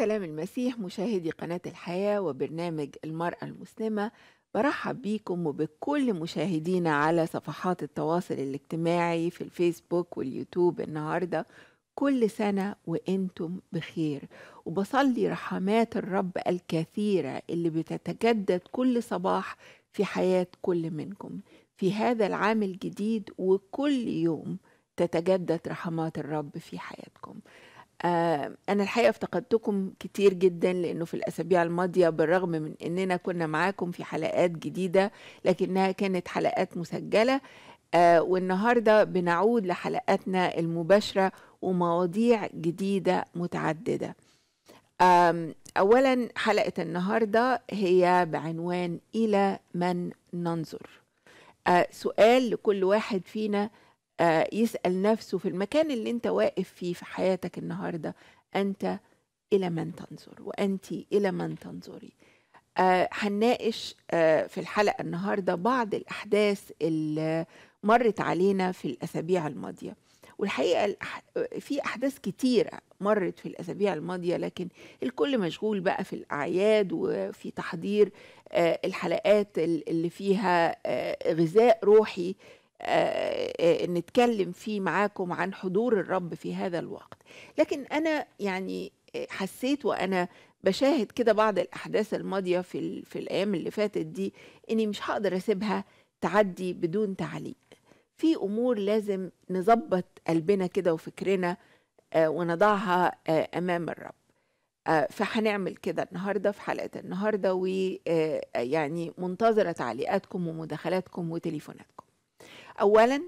سلام المسيح مشاهدي قناة الحياة وبرنامج المرأة المسلمة برحب بيكم وبكل مشاهدينا على صفحات التواصل الاجتماعي في الفيسبوك واليوتيوب النهاردة كل سنة وانتم بخير وبصلي رحمات الرب الكثيرة اللي بتتجدد كل صباح في حياة كل منكم في هذا العام الجديد وكل يوم تتجدد رحمات الرب في حياتكم آه، أنا الحقيقة افتقدتكم كتير جدا لأنه في الأسابيع الماضية بالرغم من أننا كنا معاكم في حلقات جديدة لكنها كانت حلقات مسجلة آه، والنهاردة بنعود لحلقاتنا المباشرة ومواضيع جديدة متعددة أولا حلقة النهاردة هي بعنوان إلى من ننظر آه، سؤال لكل واحد فينا آه، يسأل نفسه في المكان اللي انت واقف فيه في حياتك النهاردة أنت إلى من تنظر وأنت إلى من تنظري آه، هنناقش آه، في الحلقة النهاردة بعض الأحداث اللي مرت علينا في الأسابيع الماضية والحقيقة في أحداث كتيرة مرت في الأسابيع الماضية لكن الكل مشغول بقى في الأعياد وفي تحضير الحلقات اللي فيها غذاء روحي آه، آه، نتكلم فيه معاكم عن حضور الرب في هذا الوقت لكن أنا يعني آه، حسيت وأنا بشاهد كده بعض الأحداث الماضية في, في الأيام اللي فاتت دي إني مش هقدر أسيبها تعدي بدون تعليق في أمور لازم نظبط قلبنا كده وفكرنا ونضعها أمام الرب فهنعمل كده النهاردة في حلقة النهاردة ويعني منتظرة تعليقاتكم ومداخلاتكم وتليفوناتكم أولا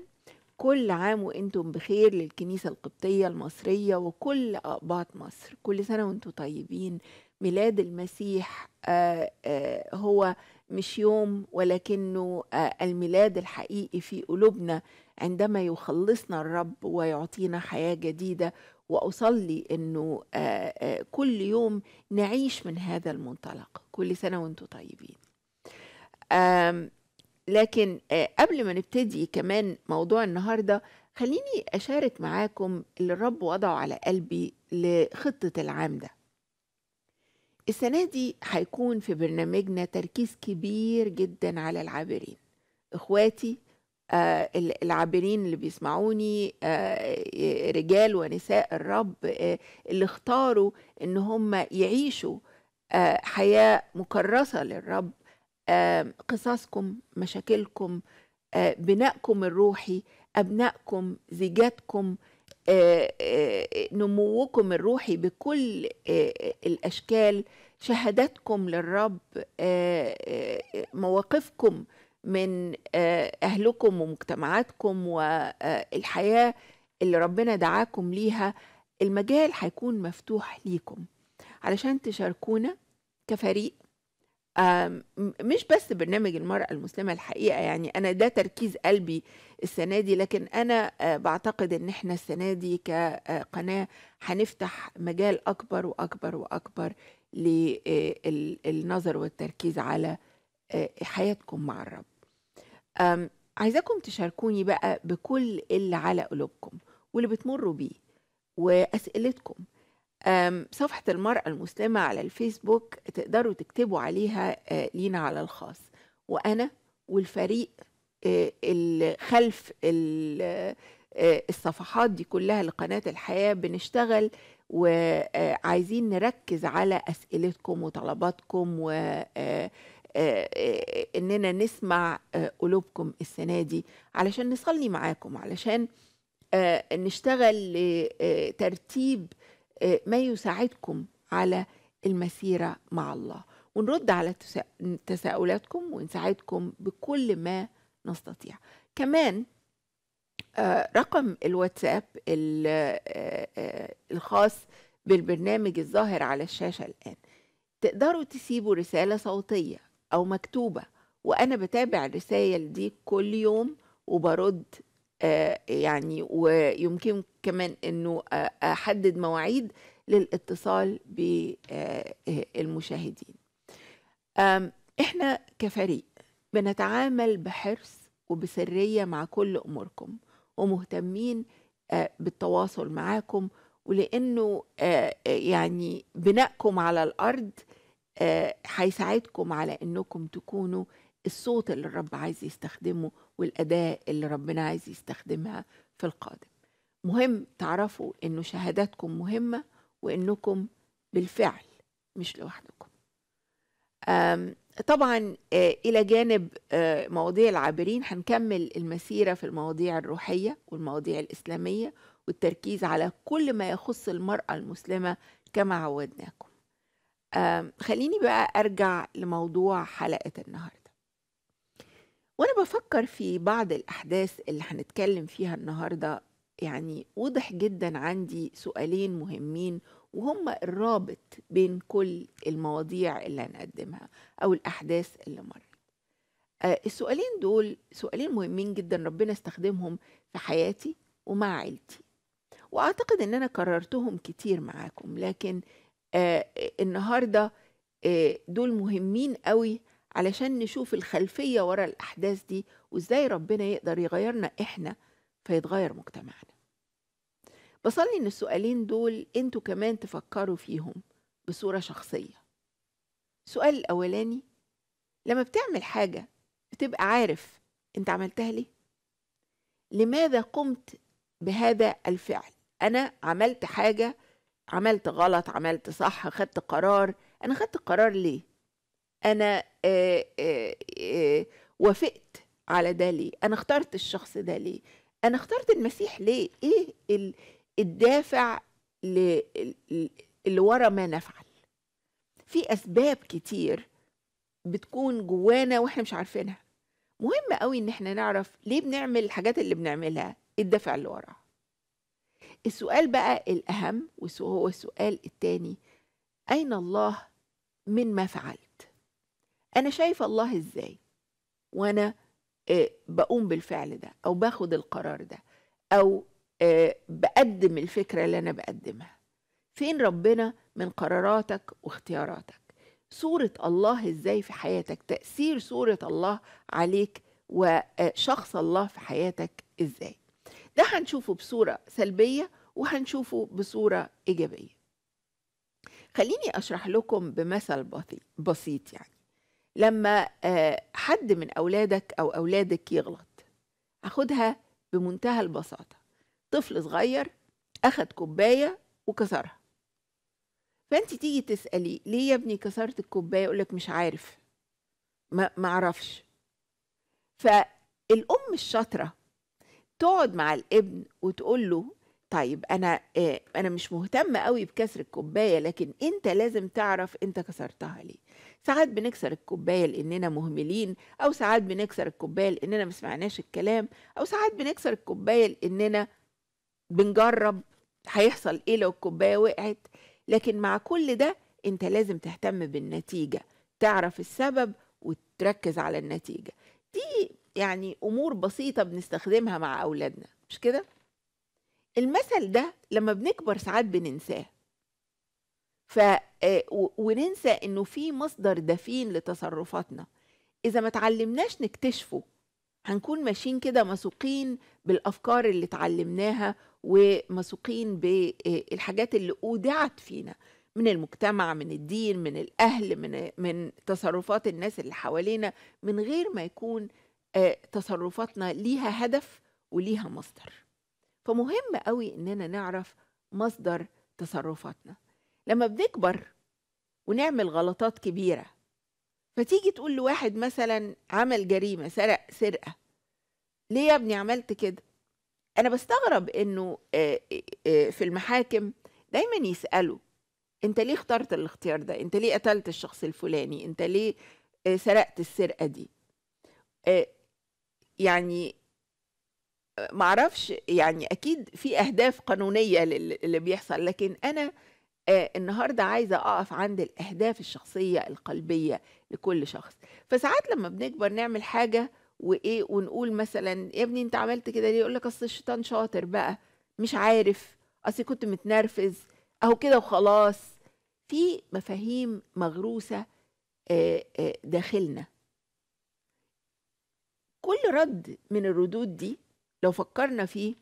كل عام وانتم بخير للكنيسة القبطية المصرية وكل أقباط مصر كل سنة وانتم طيبين ميلاد المسيح آه، آه، هو مش يوم ولكنه آه، الميلاد الحقيقي في قلوبنا عندما يخلصنا الرب ويعطينا حياة جديدة وأصلي أنه كل يوم نعيش من هذا المنطلق كل سنة وانتم طيبين لكن آه، قبل ما نبتدي كمان موضوع النهارده خليني أشارك معاكم اللي الرب وضعه على قلبي لخطة العام ده السنة دي هيكون في برنامجنا تركيز كبير جدا على العابرين إخواتي آه العابرين اللي بيسمعوني آه،, آه رجال ونساء الرب آه اللي اختاروا ان هم يعيشوا آه حياة مكرسة للرب قصصكم مشاكلكم بنائكم الروحي أبنائكم زيجاتكم نموكم الروحي بكل الأشكال شهاداتكم للرب مواقفكم من أهلكم ومجتمعاتكم والحياة اللي ربنا دعاكم ليها المجال هيكون مفتوح ليكم علشان تشاركونا كفريق مش بس برنامج المرأة المسلمة الحقيقة يعني أنا ده تركيز قلبي السنة دي لكن أنا آه، بعتقد إن إحنا السنة دي كقناة آه، هنفتح مجال أكبر وأكبر وأكبر للنظر آه، والتركيز على حياتكم مع الرب عايزاكم تشاركوني بقى بكل اللي على قلوبكم واللي بتمروا بيه وأسئلتكم صفحة المرأة المسلمة على الفيسبوك تقدروا تكتبوا عليها آه، لينا على الخاص وأنا والفريق آه، اللي خلف آه، الصفحات دي كلها لقناة الحياة بنشتغل وعايزين نركز على أسئلتكم وطلباتكم و إننا نسمع قلوبكم السنة دي علشان نصلي معاكم علشان نشتغل لترتيب آه، ما يساعدكم على المسيرة مع الله ونرد على تساؤلاتكم ونساعدكم بكل ما نستطيع كمان آه، رقم الواتساب آه، الخاص بالبرنامج الظاهر على الشاشة الآن تقدروا تسيبوا رسالة صوتية أو مكتوبة وأنا بتابع الرسائل دي كل يوم وبرد آه، يعني ويمكن كمان انه آه، احدد مواعيد للاتصال بالمشاهدين آه، احنا كفريق بنتعامل بحرص وبسرية مع كل أموركم ومهتمين بالتواصل معاكم ولأنه يعني بناءكم على الأرض هيساعدكم على أنكم تكونوا الصوت اللي الرب عايز يستخدمه والأداة اللي ربنا عايز يستخدمها في القادم مهم تعرفوا إنه شهاداتكم مهمة وإنكم بالفعل مش لوحدكم طبعا آه، إلى جانب آه، مواضيع العابرين هنكمل المسيرة في المواضيع الروحية والمواضيع الإسلامية والتركيز على كل ما يخص المرأة المسلمة كما عودناكم خليني بقى أرجع لموضوع حلقة النهاردة وأنا بفكر في بعض الأحداث اللي هنتكلم فيها النهاردة يعني وضح جدا عندي سؤالين مهمين وهما الرابط بين كل المواضيع اللي هنقدمها أو الأحداث اللي مرت آه، السؤالين دول سؤالين مهمين جدا ربنا استخدمهم في حياتي ومع عيلتي وأعتقد أن أنا كررتهم كتير معاكم لكن آه، النهاردة آه، دول مهمين قوي علشان نشوف الخلفية ورا الأحداث دي وإزاي ربنا يقدر يغيرنا إحنا فيتغير مجتمعنا بصلي إن السؤالين دول أنتوا كمان تفكروا فيهم بصورة شخصية السؤال الأولاني لما بتعمل حاجة بتبقى عارف أنت عملتها ليه لماذا قمت بهذا الفعل أنا عملت حاجة عملت غلط عملت صح خدت قرار أنا خدت قرار ليه أنا آه، آه، آه، وافقت على ده ليه انا اخترت الشخص ده ليه انا اخترت المسيح ليه ايه الدافع اللي ورا ما نفعل في اسباب كتير بتكون جوانا واحنا مش عارفينها مهم قوي ان احنا نعرف ليه بنعمل الحاجات اللي بنعملها الدافع اللي وراها السؤال بقى الاهم وهو السؤال التاني اين الله من ما فعل انا شايفه الله ازاي وانا آه، بقوم بالفعل ده او باخد القرار ده او آه، بقدم الفكره اللي انا بقدمها فين ربنا من قراراتك واختياراتك صوره الله ازاي في حياتك تاثير صوره الله عليك وشخص الله في حياتك ازاي ده هنشوفه بصوره سلبيه وهنشوفه بصوره ايجابيه خليني اشرح لكم بمثل بسيط يعني لما آه، حد من أولادك أو أولادك يغلط أخدها بمنتهى البساطة طفل صغير أخد كوباية وكسرها فأنت تيجي تسألي ليه يا ابني كسرت الكوباية يقولك مش عارف ما معرفش فالأم الشاطرة تقعد مع الابن وتقول له طيب انا آه، انا مش مهتمه قوي بكسر الكوبايه لكن انت لازم تعرف انت كسرتها ليه ساعات بنكسر الكوباية لأننا مهملين أو ساعات بنكسر الكوباية لأننا مسمعناش الكلام أو ساعات بنكسر الكوباية لأننا بنجرب هيحصل إيه لو الكوباية وقعت لكن مع كل ده أنت لازم تهتم بالنتيجة تعرف السبب وتركز على النتيجة دي يعني أمور بسيطة بنستخدمها مع أولادنا مش كده؟ المثل ده لما بنكبر ساعات بننساه ف آه، وننسى انه في مصدر دفين لتصرفاتنا اذا ما اتعلمناش نكتشفه هنكون ماشيين كده مسوقين بالافكار اللي اتعلمناها ومسوقين بالحاجات آه، اللي اودعت فينا من المجتمع من الدين من الاهل من من تصرفات الناس اللي حوالينا من غير ما يكون آه، تصرفاتنا ليها هدف وليها مصدر فمهم قوي اننا نعرف مصدر تصرفاتنا لما بنكبر ونعمل غلطات كبيرة فتيجي تقول لواحد مثلا عمل جريمة سرق سرقة ليه يا ابني عملت كده أنا بستغرب إنه آه، آه، آه، في المحاكم دايما يسألوا أنت ليه اخترت الاختيار ده أنت ليه قتلت الشخص الفلاني أنت ليه سرقت السرقة دي يعني معرفش يعني أكيد في أهداف قانونية للي بيحصل لكن أنا آه النهارده عايزه اقف عند الاهداف الشخصيه القلبيه لكل شخص فساعات لما بنكبر نعمل حاجه وايه ونقول مثلا يا ابني انت عملت كده ليه يقول لك اصل الشيطان شاطر بقى مش عارف اصل كنت متنرفز اهو كده وخلاص في مفاهيم مغروسه آه، آه، داخلنا كل رد من الردود دي لو فكرنا فيه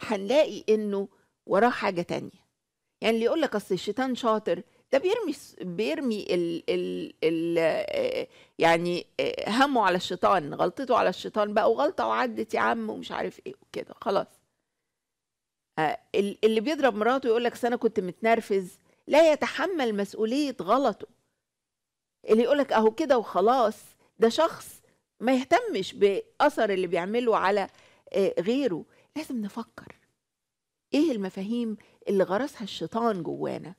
هنلاقي انه وراه حاجه تانية يعني اللي يقول لك اصل الشيطان شاطر ده بيرمي بيرمي ال ال ال يعني همه على الشيطان غلطته على الشيطان بقى وغلطه وعدت يا عم ومش عارف ايه وكده خلاص اللي بيضرب مراته يقول لك انا كنت متنرفز لا يتحمل مسؤوليه غلطه اللي يقول لك اهو كده وخلاص ده شخص ما يهتمش باثر اللي بيعمله على غيره لازم نفكر ايه المفاهيم اللي غرسها الشيطان جوانا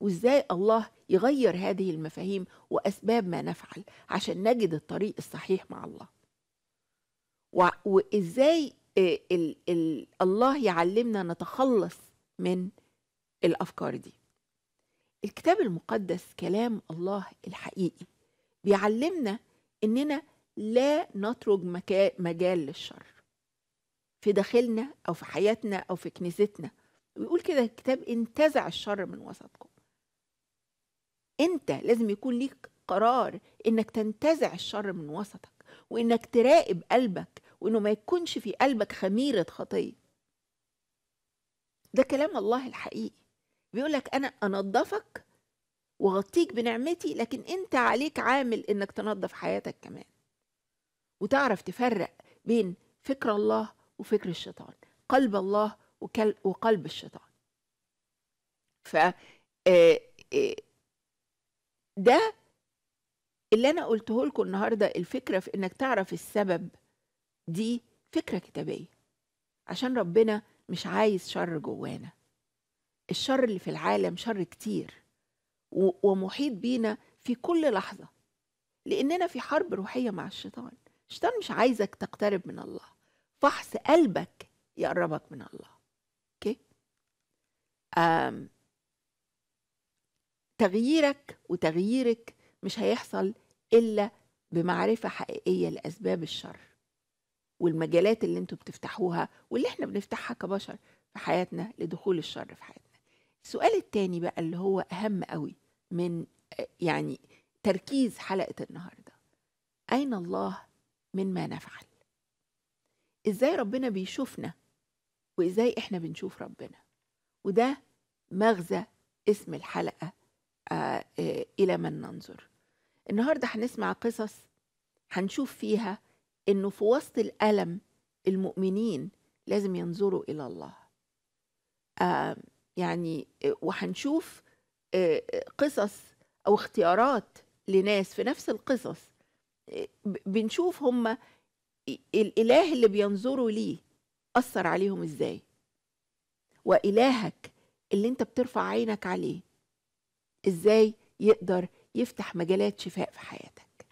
وازاي الله يغير هذه المفاهيم واسباب ما نفعل عشان نجد الطريق الصحيح مع الله وازاي الـ آه، الـ الله يعلمنا نتخلص من الافكار دي الكتاب المقدس كلام الله الحقيقي بيعلمنا اننا لا نترك مجال للشر في داخلنا أو في حياتنا أو في كنيستنا ويقول كده الكتاب انتزع الشر من وسطكم انت لازم يكون ليك قرار انك تنتزع الشر من وسطك وانك تراقب قلبك وانه ما يكونش في قلبك خميرة خطية ده كلام الله الحقيقي بيقول لك انا انضفك وغطيك بنعمتي لكن انت عليك عامل انك تنظف حياتك كمان وتعرف تفرق بين فكر الله وفكر الشيطان قلب الله وقلب الشيطان ف آه، آه، ده اللي انا قلته لكم النهارده الفكره في انك تعرف السبب دي فكره كتابيه عشان ربنا مش عايز شر جوانا الشر اللي في العالم شر كتير ومحيط بينا في كل لحظه لاننا في حرب روحيه مع الشيطان الشيطان مش عايزك تقترب من الله فحص قلبك يقربك من الله اوكي أم تغييرك وتغييرك مش هيحصل الا بمعرفه حقيقيه لاسباب الشر والمجالات اللي انتوا بتفتحوها واللي احنا بنفتحها كبشر في حياتنا لدخول الشر في حياتنا السؤال التاني بقى اللي هو اهم قوي من يعني تركيز حلقه النهارده اين الله مما نفعل ازاي ربنا بيشوفنا وازاي احنا بنشوف ربنا وده مغزى اسم الحلقه آآ آه، آآ آه، الى من ننظر النهارده هنسمع قصص هنشوف فيها انه في وسط الالم المؤمنين لازم ينظروا الى الله آه، يعني وهنشوف قصص او اختيارات لناس في نفس القصص بنشوف هم الاله اللي بينظروا ليه اثر عليهم ازاي والهك اللي انت بترفع عينك عليه ازاي يقدر يفتح مجالات شفاء في حياتك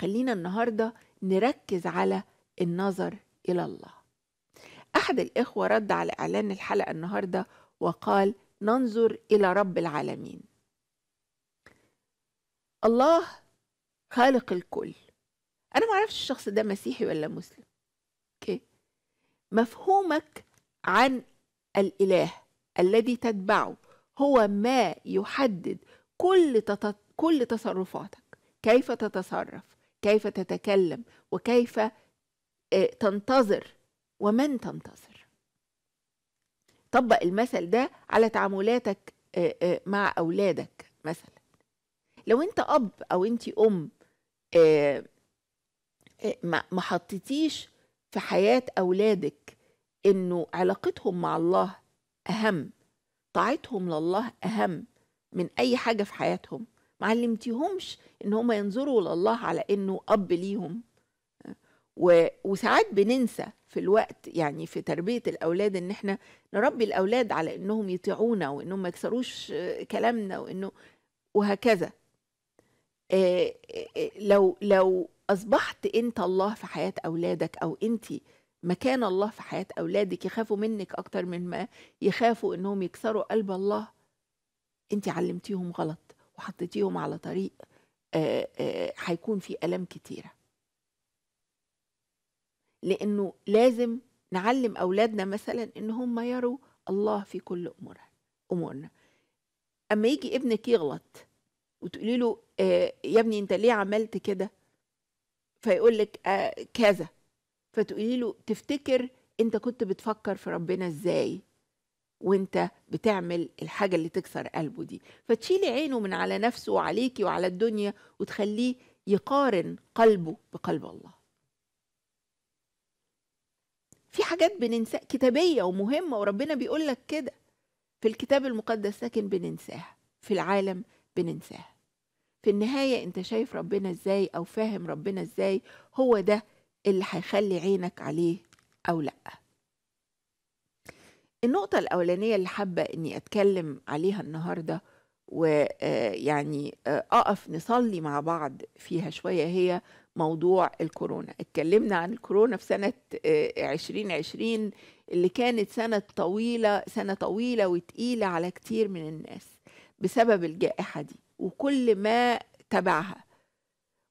خلينا النهارده نركز على النظر الى الله احد الاخوه رد على اعلان الحلقه النهارده وقال ننظر الى رب العالمين الله خالق الكل انا ما اعرفش الشخص ده مسيحي ولا مسلم اوكي مفهومك عن الاله الذي تتبعه هو ما يحدد كل كل تصرفاتك كيف تتصرف كيف تتكلم وكيف آه، تنتظر ومن تنتظر طبق المثل ده على تعاملاتك آه، آه، مع اولادك مثلا لو انت اب او انت ام إيه، ما حطيتيش في حياة أولادك إنه علاقتهم مع الله أهم طاعتهم لله أهم من أي حاجة في حياتهم ما علمتيهمش إن هم ينظروا لله على إنه أب ليهم و... وساعات بننسى في الوقت يعني في تربية الأولاد إن إحنا نربي الأولاد على إنهم يطيعونا وإنهم ما يكسروش آه، كلامنا وإنه وهكذا آه، آه، لو لو اصبحت انت الله في حياه اولادك او انت مكان الله في حياه اولادك يخافوا منك اكتر من ما يخافوا انهم يكسروا قلب الله انت علمتيهم غلط وحطيتيهم على طريق آه، آه، هيكون فيه الام كتيره لانه لازم نعلم اولادنا مثلا ان هم يروا الله في كل امورها امورنا اما يجي ابنك يغلط وتقولي له آه، يا ابني انت ليه عملت كده فيقول لك آه، كذا فتقولي له تفتكر انت كنت بتفكر في ربنا ازاي وانت بتعمل الحاجه اللي تكسر قلبه دي فتشيلي عينه من على نفسه وعليكي وعلى الدنيا وتخليه يقارن قلبه بقلب الله في حاجات بننساها كتابيه ومهمه وربنا بيقول لك كده في الكتاب المقدس لكن بننساها في العالم بننساها في النهاية انت شايف ربنا ازاي او فاهم ربنا ازاي هو ده اللي هيخلي عينك عليه او لا النقطة الأولانية اللي حابة إني أتكلم عليها النهاردة ويعني آه، آه، أقف نصلي مع بعض فيها شوية هي موضوع الكورونا اتكلمنا عن الكورونا في سنة 2020 آه، اللي كانت سنة طويلة سنة طويلة وتقيلة على كتير من الناس بسبب الجائحة دي وكل ما تبعها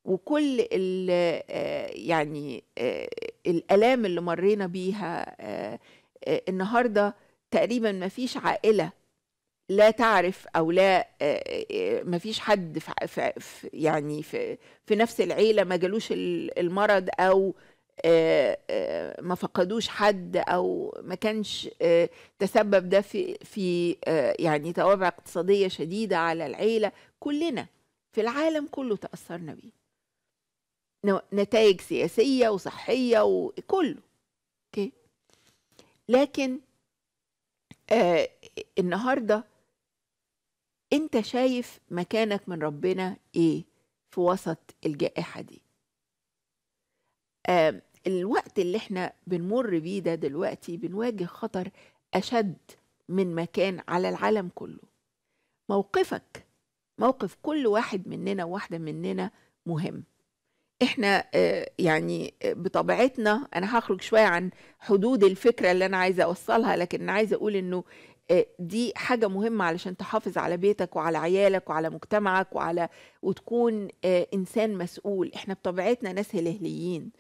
وكل ال آه، يعني آه، الالام اللي مرينا بيها آه، النهارده تقريبا ما فيش عائله لا تعرف او لا ما فيش حد في يعني في, في نفس العيله ما جالوش المرض او آه، آه، ما فقدوش حد او ما كانش آه، تسبب ده في في يعني توابع اقتصاديه شديده على العيله كلنا في العالم كله تاثرنا بيه نتائج سياسيه وصحيه وكله اوكي لكن النهارده انت شايف مكانك من ربنا ايه في وسط الجائحه دي الوقت اللي احنا بنمر بيه ده دلوقتي بنواجه خطر أشد من ما كان على العالم كله موقفك موقف كل واحد مننا وواحدة مننا مهم احنا آه، يعني آه، بطبيعتنا انا هخرج شويه عن حدود الفكره اللي انا عايزه اوصلها لكن عايزه اقول انه آه، دي حاجه مهمه علشان تحافظ على بيتك وعلى عيالك وعلى مجتمعك وعلى وتكون انسان مسؤول احنا بطبيعتنا ناس هلهليين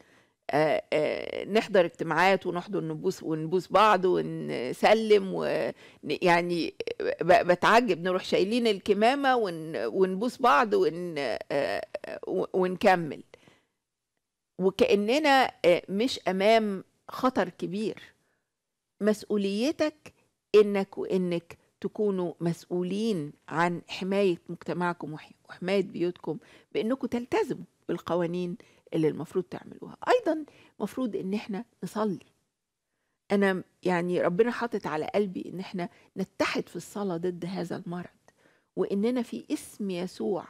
آه، آه، نحضر اجتماعات ونحضر نبوس ونبوس بعض ونسلم و يعني بتعجب نروح شايلين الكمامه ونبوس بعض ون آه، ونكمل وكاننا مش امام خطر كبير مسؤوليتك انك وانك تكونوا مسؤولين عن حمايه مجتمعكم وحمايه بيوتكم بانكم تلتزموا بالقوانين اللي المفروض تعملوها ايضا المفروض ان احنا نصلي انا يعني ربنا حاطط على قلبي ان احنا نتحد في الصلاه ضد هذا المرض واننا في اسم يسوع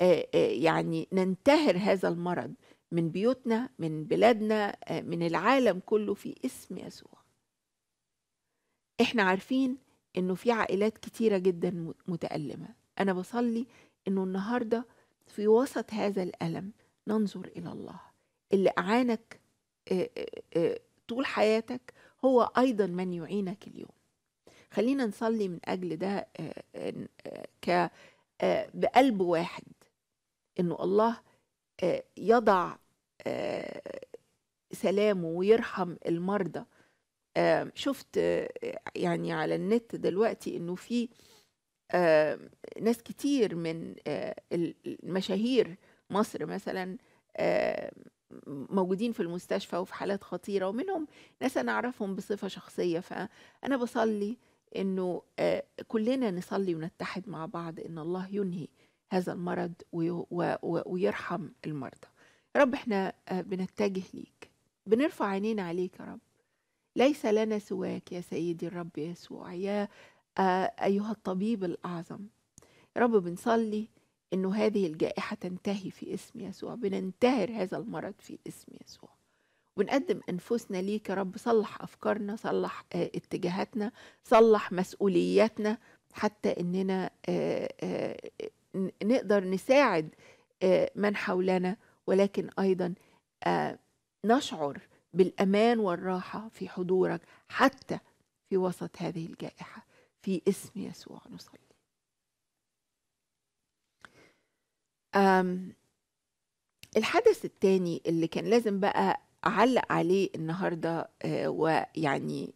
آه، آه، يعني ننتهر هذا المرض من بيوتنا من بلادنا آه، من العالم كله في اسم يسوع احنا عارفين انه في عائلات كتيره جدا متالمه انا بصلي انه النهارده في وسط هذا الالم ننظر الى الله اللي اعانك آه، آه، آه، طول حياتك هو ايضا من يعينك اليوم خلينا نصلي من اجل ده ك بقلب واحد انه الله يضع سلامه ويرحم المرضى شفت يعني على النت دلوقتي انه في ناس كتير من المشاهير مصر مثلا آه، موجودين في المستشفى وفي حالات خطيرة ومنهم ناس أنا أعرفهم بصفة شخصية فأنا بصلي إنه آه، كلنا نصلي ونتحد مع بعض إن الله ينهي هذا المرض ويرحم المرضى رب احنا آه، بنتجه ليك بنرفع عينينا عليك يا رب ليس لنا سواك يا سيدي الرب يسوع يا أيها الطبيب الأعظم رب بنصلي انه هذه الجائحه تنتهي في اسم يسوع بننتهر هذا المرض في اسم يسوع ونقدم انفسنا ليك يا رب صلح افكارنا صلح آه، اتجاهاتنا صلح مسؤولياتنا حتى اننا آه، آه، نقدر نساعد من حولنا ولكن ايضا نشعر بالامان والراحه في حضورك حتى في وسط هذه الجائحه في اسم يسوع نصلي الحدث الثاني اللي كان لازم بقى أعلق عليه النهاردة آه، ويعني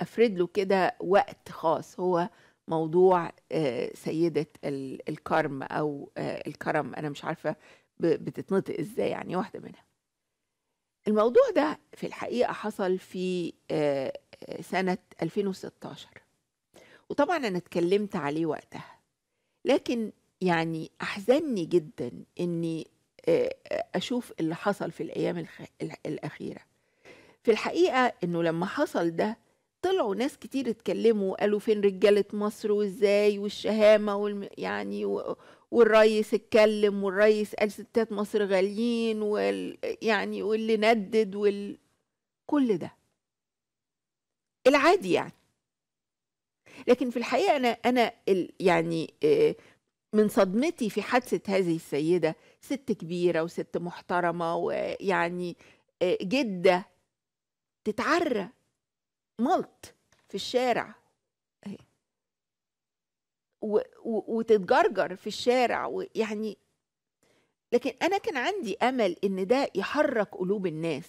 أفرد له كده وقت خاص هو موضوع آه، سيدة الكرم أو آه، الكرم أنا مش عارفة بتتنطق إزاي يعني واحدة منها الموضوع ده في الحقيقة حصل في سنة 2016 وطبعا أنا اتكلمت عليه وقتها لكن يعني أحزني جدا إني آه، آه، أشوف اللي حصل في الأيام الأخيرة في الحقيقة إنه لما حصل ده طلعوا ناس كتير اتكلموا وقالوا فين رجالة مصر وإزاي والشهامة والم... يعني و... والريس اتكلم والريس قال ستات مصر غاليين وال... يعني واللي ندد وال... كل ده العادي يعني لكن في الحقيقة أنا أنا ال... يعني آه من صدمتي في حادثة هذه السيدة ست كبيرة وست محترمة ويعني آه، جدة تتعرى ملط في الشارع آه. وتتجرجر في الشارع ويعني لكن أنا كان عندي أمل إن ده يحرك قلوب الناس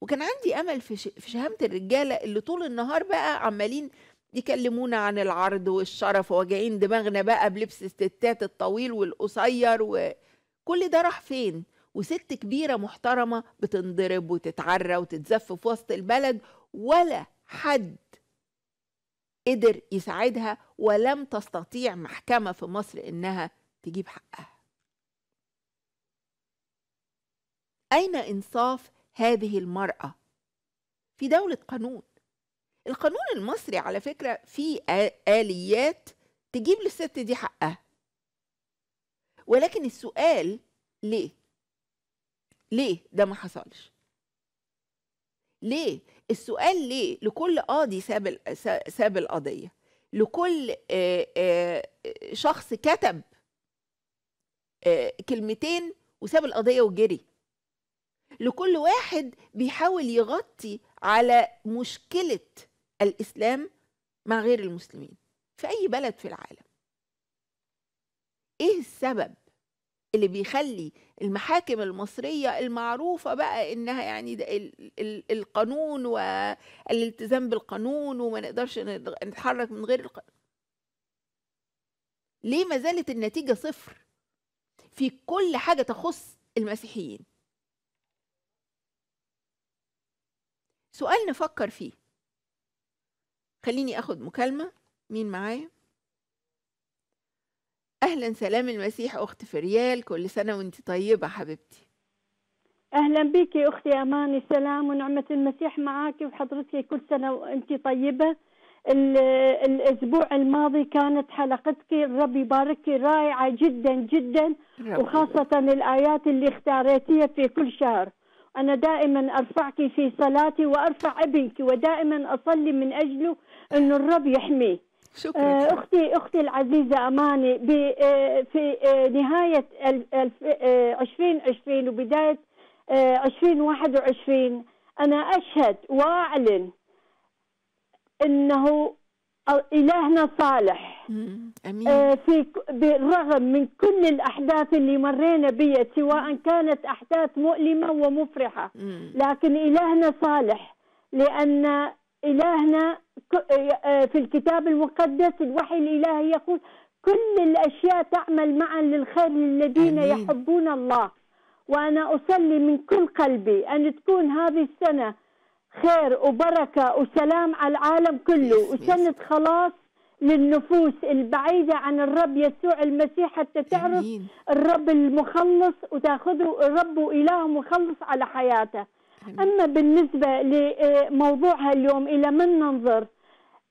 وكان عندي امل في شهامه الرجاله اللي طول النهار بقى عمالين يكلمونا عن العرض والشرف وجايين دماغنا بقى بلبس الستات الطويل والقصير وكل ده راح فين وست كبيرة محترمة بتنضرب وتتعرى وتتزف في وسط البلد ولا حد قدر يساعدها ولم تستطيع محكمة في مصر إنها تجيب حقها أين إنصاف هذه المرأة في دولة قانون القانون المصري على فكرة فيه آليات تجيب للست دي حقها ولكن السؤال ليه ليه ده ما حصلش ليه السؤال ليه لكل قاضي ساب ساب القضيه لكل شخص كتب كلمتين وساب القضيه وجري لكل واحد بيحاول يغطي على مشكله الإسلام مع غير المسلمين في أي بلد في العالم إيه السبب اللي بيخلي المحاكم المصرية المعروفة بقى إنها يعني ده القانون والالتزام بالقانون وما نقدرش نتحرك من غير القانون ليه ما زالت النتيجة صفر في كل حاجة تخص المسيحيين سؤال نفكر فيه خليني اخد مكالمة مين معايا اهلا سلام المسيح اخت فريال كل سنة وانت طيبة حبيبتي اهلا بك اختي اماني السلام ونعمة المسيح معك وحضرتك كل سنة وانت طيبة الاسبوع الماضي كانت حلقتك الرب يبارك رائعه جدا جدا وخاصه الايات اللي اختاريتيها في كل شهر انا دائما ارفعك في صلاتي وارفع ابنك ودائما اصلي من اجله انه الرب يحميه شكرا آه، اختي اختي العزيزه اماني آه، في آه، نهايه 2020 وبدايه 2021 انا اشهد واعلن انه إلهنا صالح أمين. في بالرغم من كل الأحداث اللي مرينا بها سواء كانت أحداث مؤلمة ومفرحة لكن إلهنا صالح لأن إلهنا آه، في الكتاب المقدس الوحي الإلهي يقول كل الأشياء تعمل معا للخير للذين أمين. يحبون الله وأنا أصلي من كل قلبي أن تكون هذه السنة خير وبركة وسلام على العالم كله وسنة خلاص للنفوس البعيدة عن الرب يسوع المسيح حتى تعرف أمين. الرب المخلص وتاخذه الرب وإله مخلص على حياته أما بالنسبة لموضوعها اليوم إلى من ننظر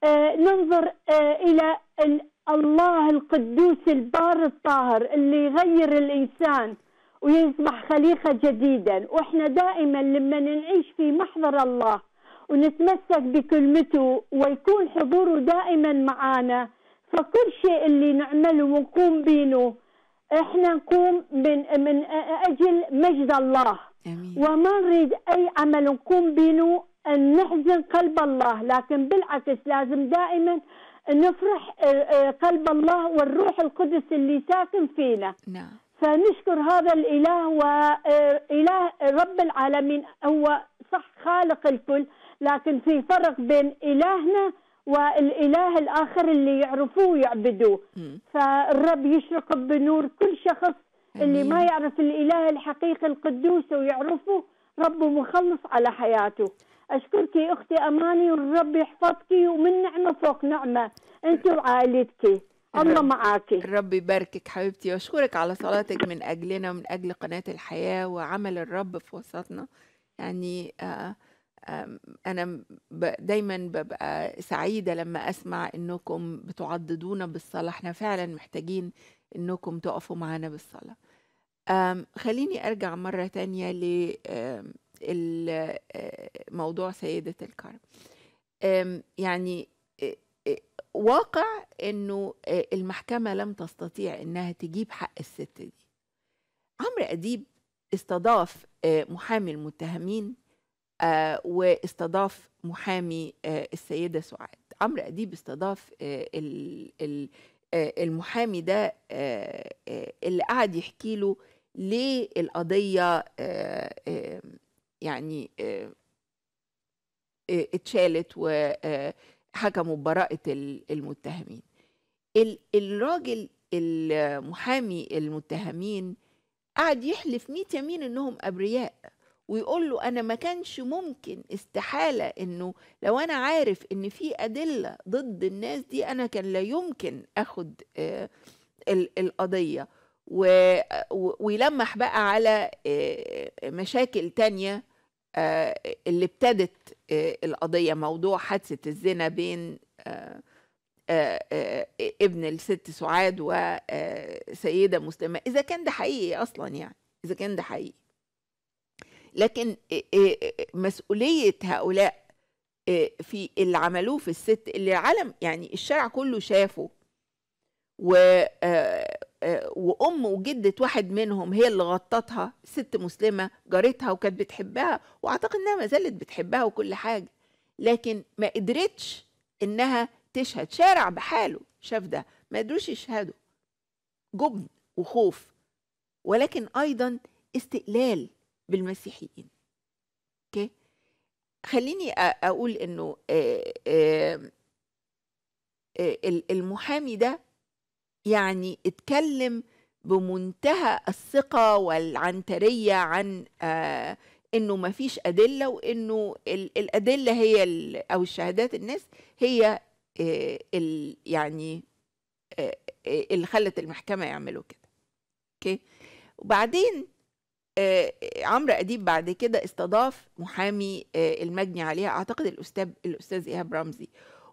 آه، ننظر آه، إلى الله القدوس البار الطاهر اللي يغير الإنسان ويصبح خليقة جديدا وإحنا دائما لما نعيش في محضر الله ونتمسك بكلمته ويكون حضوره دائما معانا فكل شيء اللي نعمله ونقوم بينه احنا نقوم من, من اجل مجد الله وما نريد أي عمل نقوم به أن نحزن قلب الله لكن بالعكس لازم دائما نفرح آه، آه، قلب الله والروح القدس اللي ساكن فينا نعم. فنشكر هذا الإله وإله آه، رب العالمين هو صح خالق الكل لكن في فرق بين إلهنا والاله الاخر اللي يعرفوه ويعبدوه فالرب يشرق بنور كل شخص اللي ما يعرف الإله الحقيقي القدوس ويعرفه ربه مخلص على حياته أشكرك يا أختي أماني والرب يحفظك ومن نعمة فوق نعمة أنت وعائلتك الله معاكي الرب يباركك حبيبتي واشكرك على صلاتك من اجلنا ومن اجل قناه الحياه وعمل الرب في وسطنا يعني آه، آه، انا دايما ببقى سعيده لما اسمع انكم بتعضدونا بالصلاة احنا فعلا محتاجين انكم تقفوا معانا بالصلاه خليني ارجع مره تانية لموضوع أه، سيده الكرم يعني واقع انه المحكمه لم تستطيع انها تجيب حق الست دي عمرو اديب استضاف محامي المتهمين واستضاف محامي السيده سعاد عمرو اديب استضاف آه، المحامي ده آه، آه، اللي قعد يحكي له ليه القضية يعني اتشالت وحكموا ببراءة المتهمين الراجل المحامي المتهمين قعد يحلف ميت يمين انهم ابرياء ويقول له انا ما كانش ممكن استحاله انه لو انا عارف ان في ادله ضد الناس دي انا كان لا يمكن اخد آه، القضيه ويلمح بقى على آه، مشاكل تانية آه، اللي ابتدت القضية موضوع حادثة الزنا بين ابن الست سعاد وسيدة مسلمة إذا كان ده حقيقي أصلا يعني إذا كان ده حقيقي لكن مسؤوليه هؤلاء في اللي عملوه في الست اللي العالم يعني الشارع كله شافه و وام وجده واحد منهم هي اللي غطتها ست مسلمه جارتها وكانت بتحبها واعتقد انها ما زالت بتحبها وكل حاجه لكن ما قدرتش انها تشهد شارع بحاله شاف ده ما قدروش يشهدوا جبن وخوف ولكن ايضا استقلال بالمسيحيين اوكي خليني اقول انه المحامي ده يعني اتكلم بمنتهى الثقة والعنترية عن انه ما فيش أدلة وانه الأدلة هي أو الشهادات الناس هي يعني اللي خلت المحكمة يعملوا كده اوكي وبعدين آه، آه، عمرو اديب بعد كده استضاف محامي آه، المجني عليها اعتقد الاستاذ الاستاذ ايهاب رمزي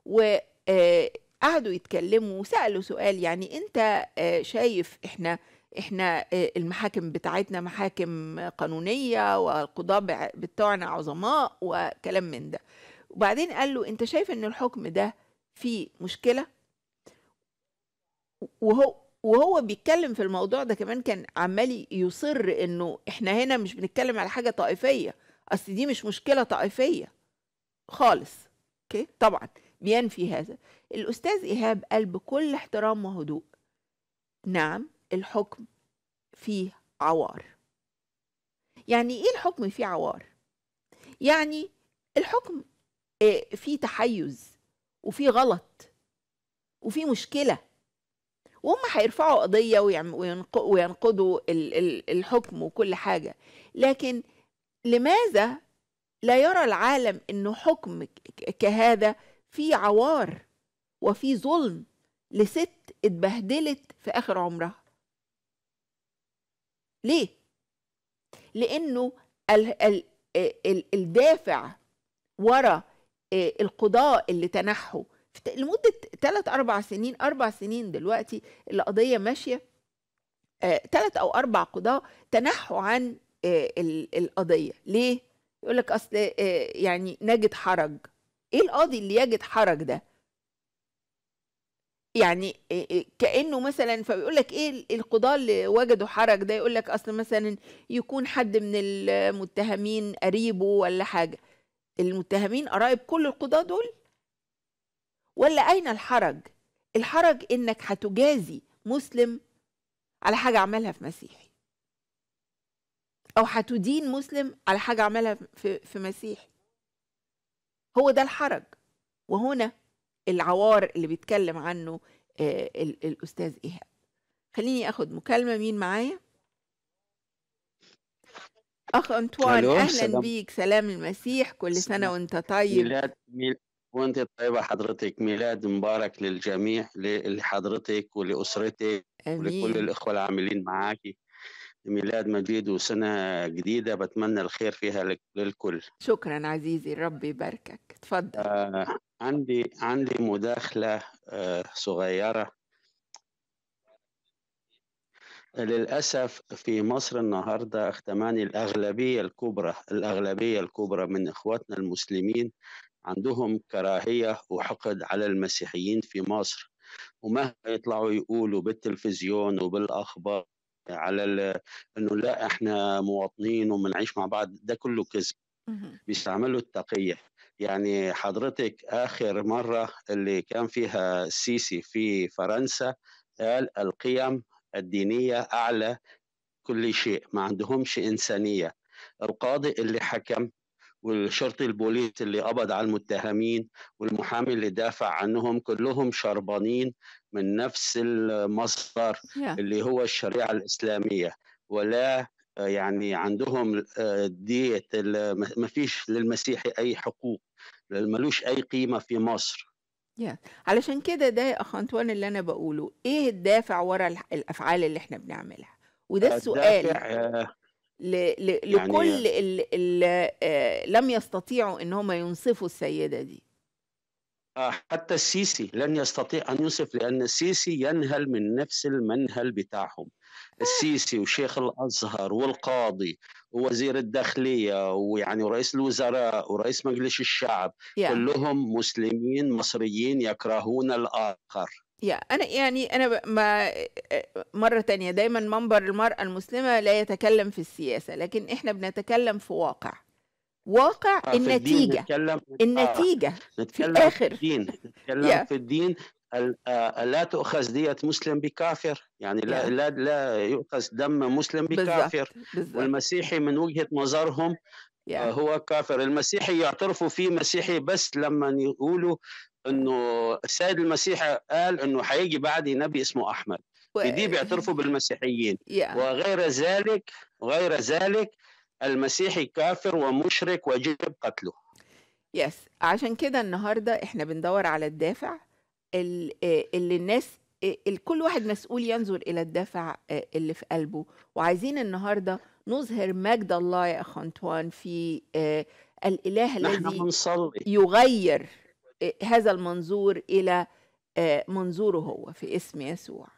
وقعدوا يتكلموا وسالوا سؤال يعني انت شايف احنا احنا المحاكم بتاعتنا محاكم قانونيه والقضاه بتوعنا عظماء وكلام من ده وبعدين قال له انت شايف ان الحكم ده فيه مشكله وهو وهو بيتكلم في الموضوع ده كمان كان عمال يصر انه احنا هنا مش بنتكلم على حاجه طائفيه اصل دي مش مشكله طائفيه خالص اوكي طبعا بينفي هذا الاستاذ ايهاب قال بكل احترام وهدوء نعم الحكم فيه عوار يعني ايه الحكم فيه عوار يعني الحكم آه، فيه تحيز وفيه غلط وفيه مشكله وهم هيرفعوا قضية وينقضوا الحكم وكل حاجة لكن لماذا لا يرى العالم أنه حكم كهذا في عوار وفي ظلم لست اتبهدلت في آخر عمرها ليه؟ لأنه ال ال ال الدافع ورا آه، القضاء اللي تنحوا لمده ثلاث اربع سنين اربع سنين دلوقتي القضيه ماشيه ثلاث آه، او اربع قضاه تنحوا عن آه، القضيه ليه يقول لك اصل آه، يعني نجد حرج ايه القاضي اللي يجد حرج ده يعني كانه مثلا فبيقول لك ايه القضاه اللي وجدوا حرج ده يقول لك اصل مثلا يكون حد من المتهمين قريبه ولا حاجه المتهمين قرايب كل القضاه دول ولا أين الحرج الحرج إنك هتجازي مسلم على حاجة عملها في مسيحي أو هتدين مسلم على حاجة عملها في, في مسيحي هو ده الحرج وهنا العوار اللي بيتكلم عنه آه الأستاذ إيهاب خليني أخد مكالمة مين معايا أخ أنطوان أهلا بيك سلام المسيح كل سنة وأنت طيب ميلاد ميلاد وانت طيبة حضرتك ميلاد مبارك للجميع لحضرتك ولأسرتك أمين. ولكل الإخوة العاملين معاكي ميلاد مجيد وسنة جديدة بتمنى الخير فيها للكل شكرا عزيزي ربي يباركك تفضل آه عندي عندي مداخلة آه صغيرة للأسف في مصر النهاردة اختماني الأغلبية الكبرى الأغلبية الكبرى من إخواتنا المسلمين عندهم كراهية وحقد على المسيحيين في مصر وما يطلعوا يقولوا بالتلفزيون وبالأخبار على انه لا احنا مواطنين وبنعيش مع بعض ده كله كذب بيستعملوا التقيه يعني حضرتك اخر مره اللي كان فيها السيسي في فرنسا قال القيم الدينيه اعلى كل شيء ما عندهمش انسانيه القاضي اللي حكم والشرطي البوليس اللي قبض على المتهمين والمحامي اللي دافع عنهم كلهم شربانين من نفس المصدر yeah. اللي هو الشريعة الإسلامية ولا آه، يعني عندهم آه، دية ما فيش للمسيحي أي حقوق ملوش أي قيمة في مصر yeah. علشان كده ده يا أخ أنطوان اللي أنا بقوله إيه الدافع ورا الأفعال اللي إحنا بنعملها وده السؤال يعني لكل اللي, ال- آه، لم يستطيعوا ان هم ينصفوا السيده دي آه، حتى السيسي لن يستطيع ان ينصف لان السيسي ينهل من نفس المنهل بتاعهم السيسي وشيخ الازهر والقاضي ووزير الداخليه ويعني ورئيس الوزراء ورئيس مجلس الشعب كلهم مسلمين مصريين يكرهون الاخر يا أنا يعني أنا ما مرة تانية دايما منبر المرأة المسلمة لا يتكلم في السياسة لكن إحنا بنتكلم في واقع واقع آه النتيجة نتكلم آه، النتيجة آه. في الآخر نتكلم في الدين نتكلم في الدين آه، لا تؤخذ دية مسلم بكافر يعني لا yeah. لا لا يؤخذ دم مسلم بكافر بالزبط. بالزبط. والمسيحي من وجهة نظرهم yeah. آه، هو كافر المسيحي يعترفوا فيه مسيحي بس لما يقولوا انه السيد المسيح قال انه حيجي بعدي نبي اسمه احمد ودي بيعترفوا بالمسيحيين yeah. وغير ذلك غير ذلك المسيحي كافر ومشرك ويجب قتله يس yes. عشان كده النهارده احنا بندور على الدافع آه، اللي الناس آه، كل واحد مسؤول ينظر الى الدافع آه، اللي في قلبه وعايزين النهارده نظهر مجد الله يا اخ انطوان في الاله الذي يغير هذا المنظور إلى آه، منظوره هو في اسم يسوع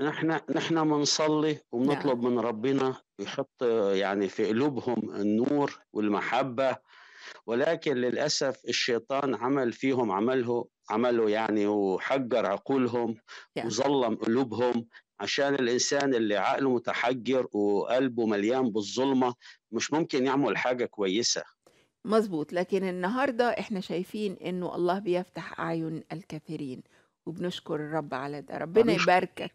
نحن نحن بنصلي وبنطلب نعم. من ربنا يحط يعني في قلوبهم النور والمحبه ولكن للاسف الشيطان عمل فيهم عمله عمله يعني وحجر عقولهم يعني. وظلم قلوبهم عشان الانسان اللي عقله متحجر وقلبه مليان بالظلمه مش ممكن يعمل حاجه كويسه مضبوط، لكن النهارده إحنا شايفين إنه الله بيفتح أعين الكثيرين، وبنشكر الرب على ده، ربنا يباركك.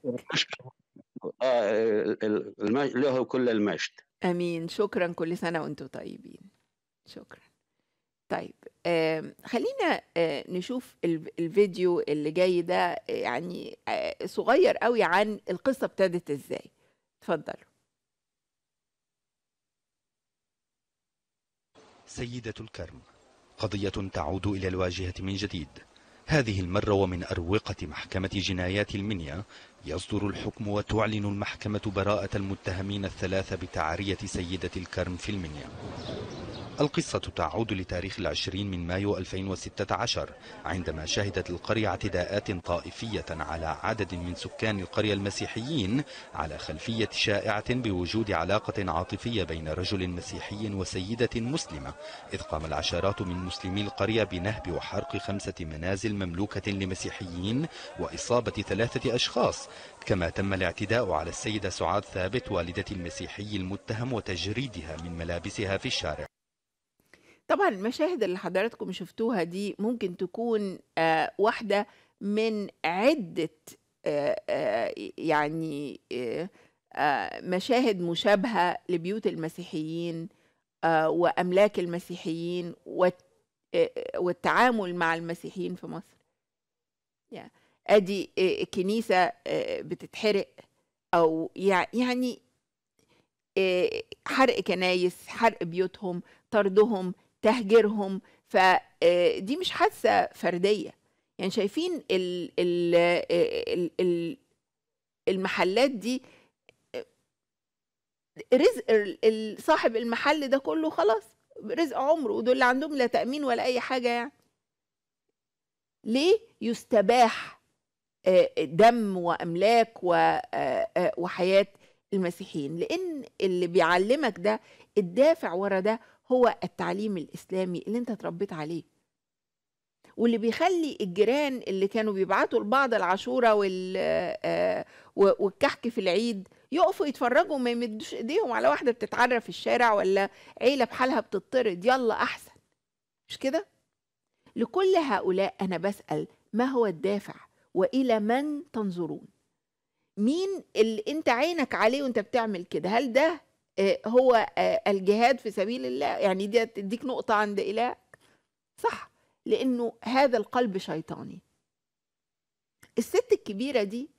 آه، له كل المجد. آمين، شكرًا كل سنة وأنتم طيبين، شكرًا. طيب آه، خلّينا آه، نشوف الفيديو اللي جاي ده يعني صغير قوي عن القصة ابتدت إزاي، اتفضلوا. سيدة الكرم قضية تعود إلى الواجهة من جديد هذه المرة ومن أروقة محكمة جنايات المنيا يصدر الحكم وتعلن المحكمة براءة المتهمين الثلاثة بتعرية سيدة الكرم في المنيا القصة تعود لتاريخ العشرين من مايو 2016 عندما شهدت القرية اعتداءات طائفية على عدد من سكان القرية المسيحيين على خلفية شائعة بوجود علاقة عاطفية بين رجل مسيحي وسيدة مسلمة إذ قام العشرات من مسلمي القرية بنهب وحرق خمسة منازل مملوكة لمسيحيين وإصابة ثلاثة أشخاص كما تم الاعتداء على السيدة سعاد ثابت والدة المسيحي المتهم وتجريدها من ملابسها في الشارع طبعًا المشاهد اللي حضراتكم شفتوها دي ممكن تكون آه، واحدة من عدة آه، آه، يعني مشاهد مشابهة لبيوت المسيحيين وأملاك المسيحيين والتعامل مع المسيحيين في مصر. أدي كنيسة بتتحرق أو يعني حرق كنايس، حرق بيوتهم، طردهم. تهجيرهم فدي آه، مش حادثه فرديه يعني شايفين الـ الـ الـ الـ المحلات دي آه، رزق صاحب المحل ده كله خلاص رزق عمره ودول اللي عندهم لا تأمين ولا أي حاجة يعني ليه يستباح آه، دم وأملاك وحياة المسيحيين لأن اللي بيعلمك ده الدافع ورا ده هو التعليم الاسلامي اللي انت اتربيت عليه واللي بيخلي الجيران اللي كانوا بيبعتوا لبعض العاشوره آه، والكحك في العيد يقفوا يتفرجوا ما يمدوش ايديهم على واحده بتتعرى في الشارع ولا عيله بحالها بتطرد يلا احسن مش كده لكل هؤلاء انا بسال ما هو الدافع والى من تنظرون مين اللي انت عينك عليه وانت بتعمل كده هل ده آه، هو آه، الجهاد في سبيل الله يعني دي تديك نقطة عند إلهك صح لأنه هذا القلب شيطاني الست الكبيرة دي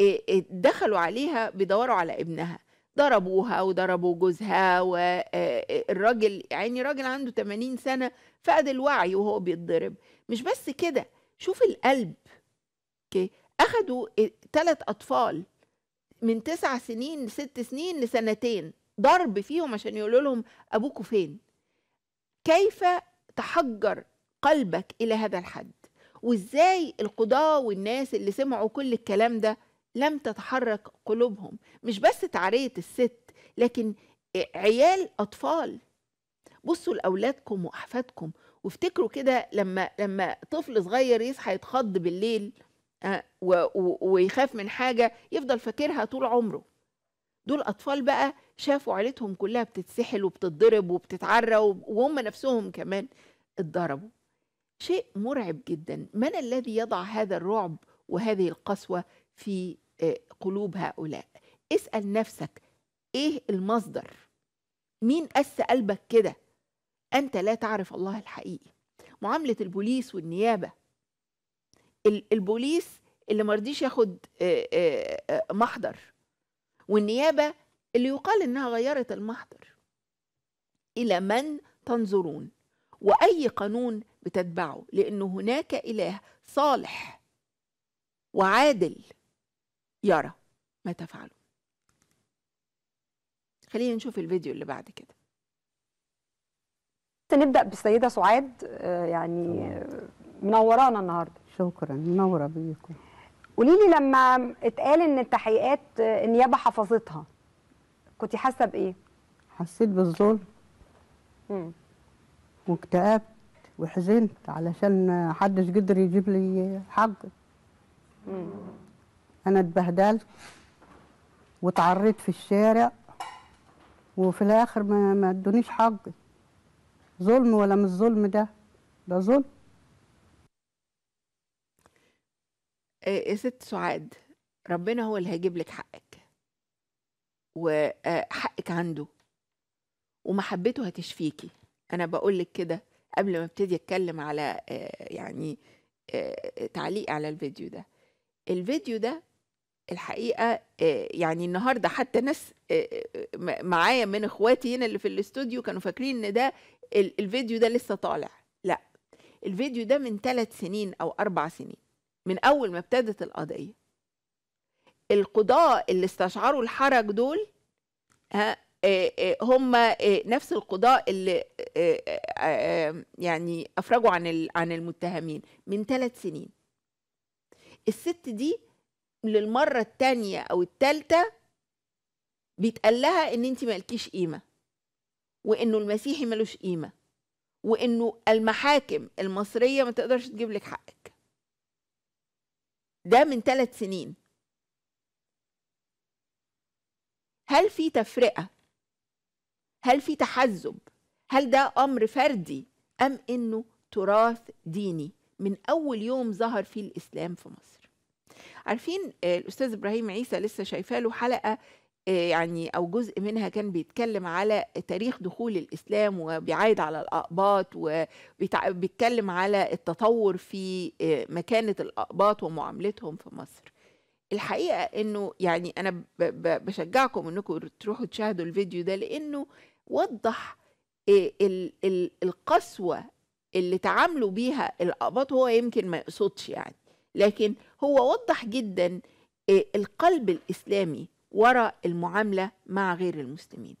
آه، دخلوا عليها بيدوروا على ابنها ضربوها وضربوا جوزها والراجل يعني راجل عنده 80 سنة فقد الوعي وهو بيتضرب مش بس كده شوف القلب اوكي اخدوا ثلاث اطفال من تسع سنين لست سنين لسنتين ضرب فيهم عشان يقولوا لهم ابوكوا فين كيف تحجر قلبك الى هذا الحد وازاي القضاة والناس اللي سمعوا كل الكلام ده لم تتحرك قلوبهم مش بس تعرية الست لكن عيال أطفال بصوا لأولادكم وأحفادكم وافتكروا كده لما لما طفل صغير يصحى يتخض بالليل آه، ويخاف من حاجة يفضل فاكرها طول عمره دول اطفال بقى شافوا عيلتهم كلها بتتسحل وبتتضرب وبتتعرى وهم نفسهم كمان اتضربوا شيء مرعب جدا من الذي يضع هذا الرعب وهذه القسوه في آه، قلوب هؤلاء اسال نفسك ايه المصدر مين قس قلبك كده انت لا تعرف الله الحقيقي معامله البوليس والنيابه البوليس اللي مرضيش ياخد آه، آه، محضر والنيابة اللي يقال إنها غيرت المحضر إلى من تنظرون وأي قانون بتتبعه لأن هناك إله صالح وعادل يرى ما تفعلون خلينا نشوف الفيديو اللي بعد كده نبدأ بالسيدة سعاد آه، يعني منورانا النهاردة شكرا منورة بيكم قولي لي لما اتقال ان التحقيقات النيابه حفظتها كنت حاسه بايه حسيت بالظلم واكتئبت وحزنت علشان حدش قدر يجيب لي حقي انا اتبهدلت واتعريت في الشارع وفي الاخر ما ما ادونيش حقي ظلم ولا مش ظلم ده ده ظلم آه، يا ست سعاد ربنا هو اللي هيجيب لك حقك وحقك آه، عنده ومحبته هتشفيكي انا بقول لك كده قبل ما ابتدي اتكلم على آه، يعني تعليق على الفيديو ده الفيديو ده الحقيقه يعني النهارده حتى ناس معايا من اخواتي هنا اللي في الاستوديو كانوا فاكرين ان ده الفيديو ده لسه طالع لا الفيديو ده من ثلاث سنين او اربع سنين من اول ما ابتدت القضيه القضاة اللي استشعروا الحرج دول آه، آه، هم آه، نفس القضاء اللي يعني افرجوا عن عن المتهمين من ثلاث سنين الست دي للمره الثانيه او الثالثه بيتقال لها ان انت مالكيش قيمه وانه المسيحي ملوش قيمه وانه المحاكم المصريه ما تقدرش تجيب لك حقك ده من ثلاث سنين هل في تفرقه هل في تحزب هل ده امر فردي ام انه تراث ديني من اول يوم ظهر فيه الاسلام في مصر عارفين آه، الاستاذ ابراهيم عيسى لسه شايفه له حلقه آه، يعني او جزء منها كان بيتكلم على تاريخ دخول الاسلام وبيعايد على الاقباط وبيتكلم على التطور في آه، مكانه الاقباط ومعاملتهم في مصر الحقيقه انه يعني انا بشجعكم انكم تروحوا تشاهدوا الفيديو ده لانه وضح آه، القسوه اللي تعاملوا بيها الاقباط هو يمكن ما يقصدش يعني لكن هو وضح جدا القلب الاسلامي وراء المعاملة مع غير المسلمين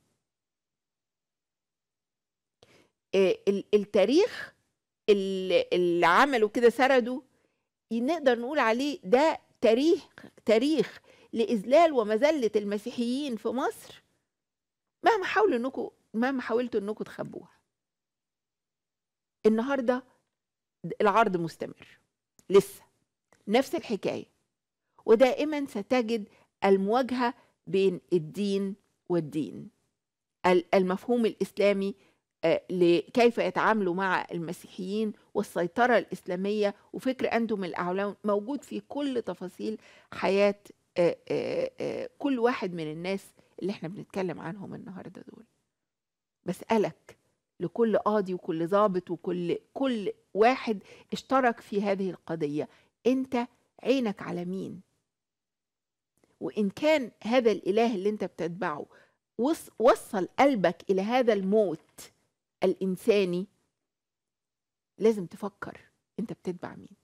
آه، التاريخ اللي عملوا كده سردوا نقدر نقول عليه ده تاريخ تاريخ لإذلال ومذلة المسيحيين في مصر مهما حاولوا انكم مهما حاولتوا انكم تخبوها النهارده العرض مستمر لسه نفس الحكايه ودائما ستجد المواجهه بين الدين والدين المفهوم الاسلامي آه، لكيف يتعاملوا مع المسيحيين والسيطرة الإسلامية وفكر أنتم الأعلام موجود في كل تفاصيل حياة آه، آه، كل واحد من الناس اللي احنا بنتكلم عنهم النهاردة دول بسألك لكل قاضي وكل ضابط وكل كل واحد اشترك في هذه القضية انت عينك على مين وإن كان هذا الإله اللي أنت بتتبعه وصل قلبك إلى هذا الموت الإنساني لازم تفكر أنت بتتبع مين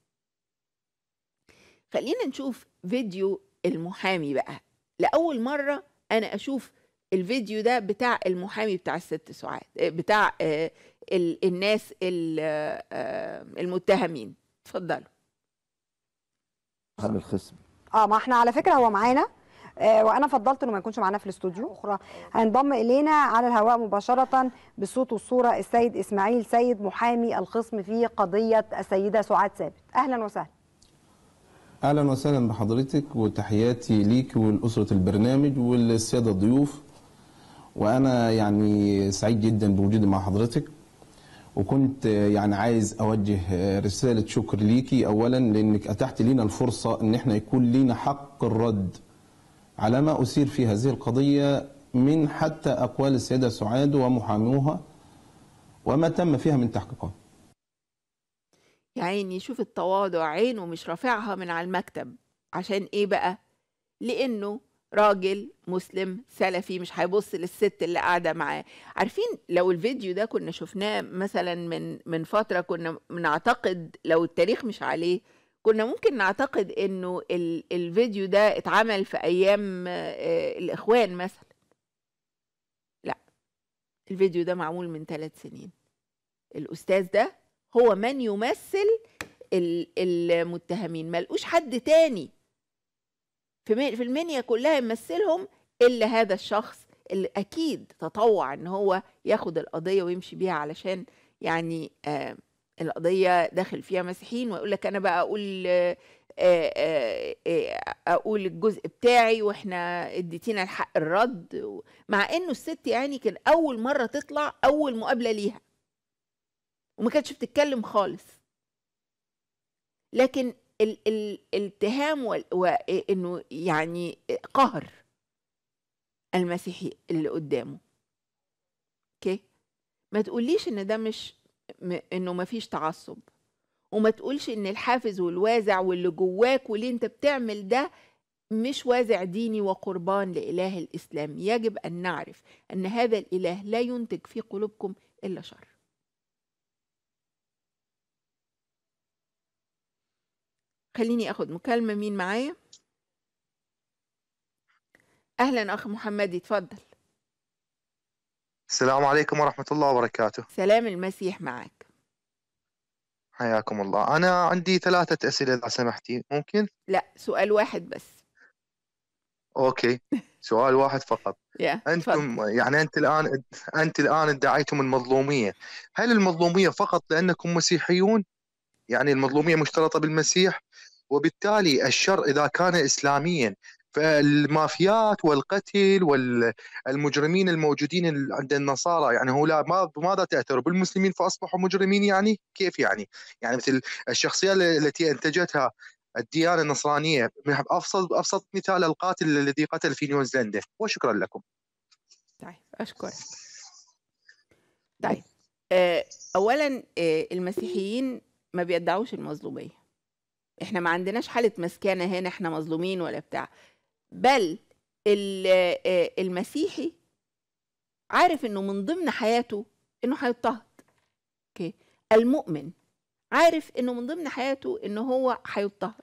خلينا نشوف فيديو المحامي بقى لأول مرة أنا أشوف الفيديو ده بتاع المحامي بتاع الست ساعات آه، بتاع آه، الناس آه، المتهمين اتفضلوا عن الخصم اه ما احنا على فكره هو معانا آه وانا فضلت انه ما يكونش معانا في الاستوديو اخرى هينضم الينا على الهواء مباشره بالصوت والصوره السيد اسماعيل سيد محامي الخصم في قضيه السيده سعاد ثابت اهلا وسهلا اهلا وسهلا بحضرتك وتحياتي ليك ولاسره البرنامج والساده الضيوف وانا يعني سعيد جدا بوجودي مع حضرتك وكنت يعني عايز اوجه رساله شكر ليكي اولا لانك اتحت لينا الفرصه ان احنا يكون لينا حق الرد على ما اثير في هذه القضيه من حتى اقوال السيده سعاد ومحاموها وما تم فيها من تحقيقات. يا عيني شوف التواضع عينه مش رافعها من على المكتب عشان ايه بقى؟ لانه راجل مسلم سلفي مش هيبص للست اللي قاعده معاه عارفين لو الفيديو ده كنا شفناه مثلا من من فتره كنا بنعتقد لو التاريخ مش عليه كنا ممكن نعتقد انه الفيديو ده اتعمل في ايام آه، الاخوان مثلا لا الفيديو ده معمول من ثلاث سنين الاستاذ ده هو من يمثل المتهمين ملقوش حد تاني في في المنيا كلها يمثلهم الا هذا الشخص اللي اكيد تطوع ان هو ياخد القضيه ويمشي بيها علشان يعني آه القضيه داخل فيها مسيحيين ويقول لك انا بقى اقول آه آه, آه،, آه، اقول الجزء بتاعي واحنا اديتينا الحق الرد مع انه الست يعني كان اول مره تطلع اول مقابله ليها وما كانتش بتتكلم خالص لكن ال ال الاتهام وانه يعني قهر المسيحي اللي قدامه اوكي ما تقوليش ان ده مش انه ما فيش تعصب وما تقولش ان الحافز والوازع واللي جواك واللي انت بتعمل ده مش وازع ديني وقربان لإله الإسلام يجب أن نعرف أن هذا الإله لا ينتج في قلوبكم إلا شر خليني اخد مكالمة مين معايا اهلا اخ محمد اتفضل السلام عليكم ورحمة الله وبركاته سلام المسيح معك حياكم الله أنا عندي ثلاثة أسئلة إذا سمحتي ممكن؟ لا سؤال واحد بس أوكي سؤال واحد فقط yeah. أنتم فضل. يعني أنت الآن أنت الآن ادعيتم المظلومية هل المظلومية فقط لأنكم مسيحيون؟ يعني المظلومية مشترطة بالمسيح وبالتالي الشر اذا كان اسلاميا فالمافيات والقتل والمجرمين الموجودين عند النصارى يعني هو لا ماذا تاثروا بالمسلمين فاصبحوا مجرمين يعني كيف يعني؟ يعني مثل الشخصيه التي انتجتها الديانه النصرانيه ابسط ابسط مثال القاتل الذي قتل في نيوزيلندا وشكرا لكم. طيب اشكرك. طيب آه، اولا آه، المسيحيين ما بيدعوش المظلوميه احنا ما عندناش حاله مسكنه هنا احنا مظلومين ولا بتاع بل آه، المسيحي عارف انه من ضمن حياته انه هيضطهد اوكي المؤمن عارف انه من ضمن حياته انه هو هيضطهد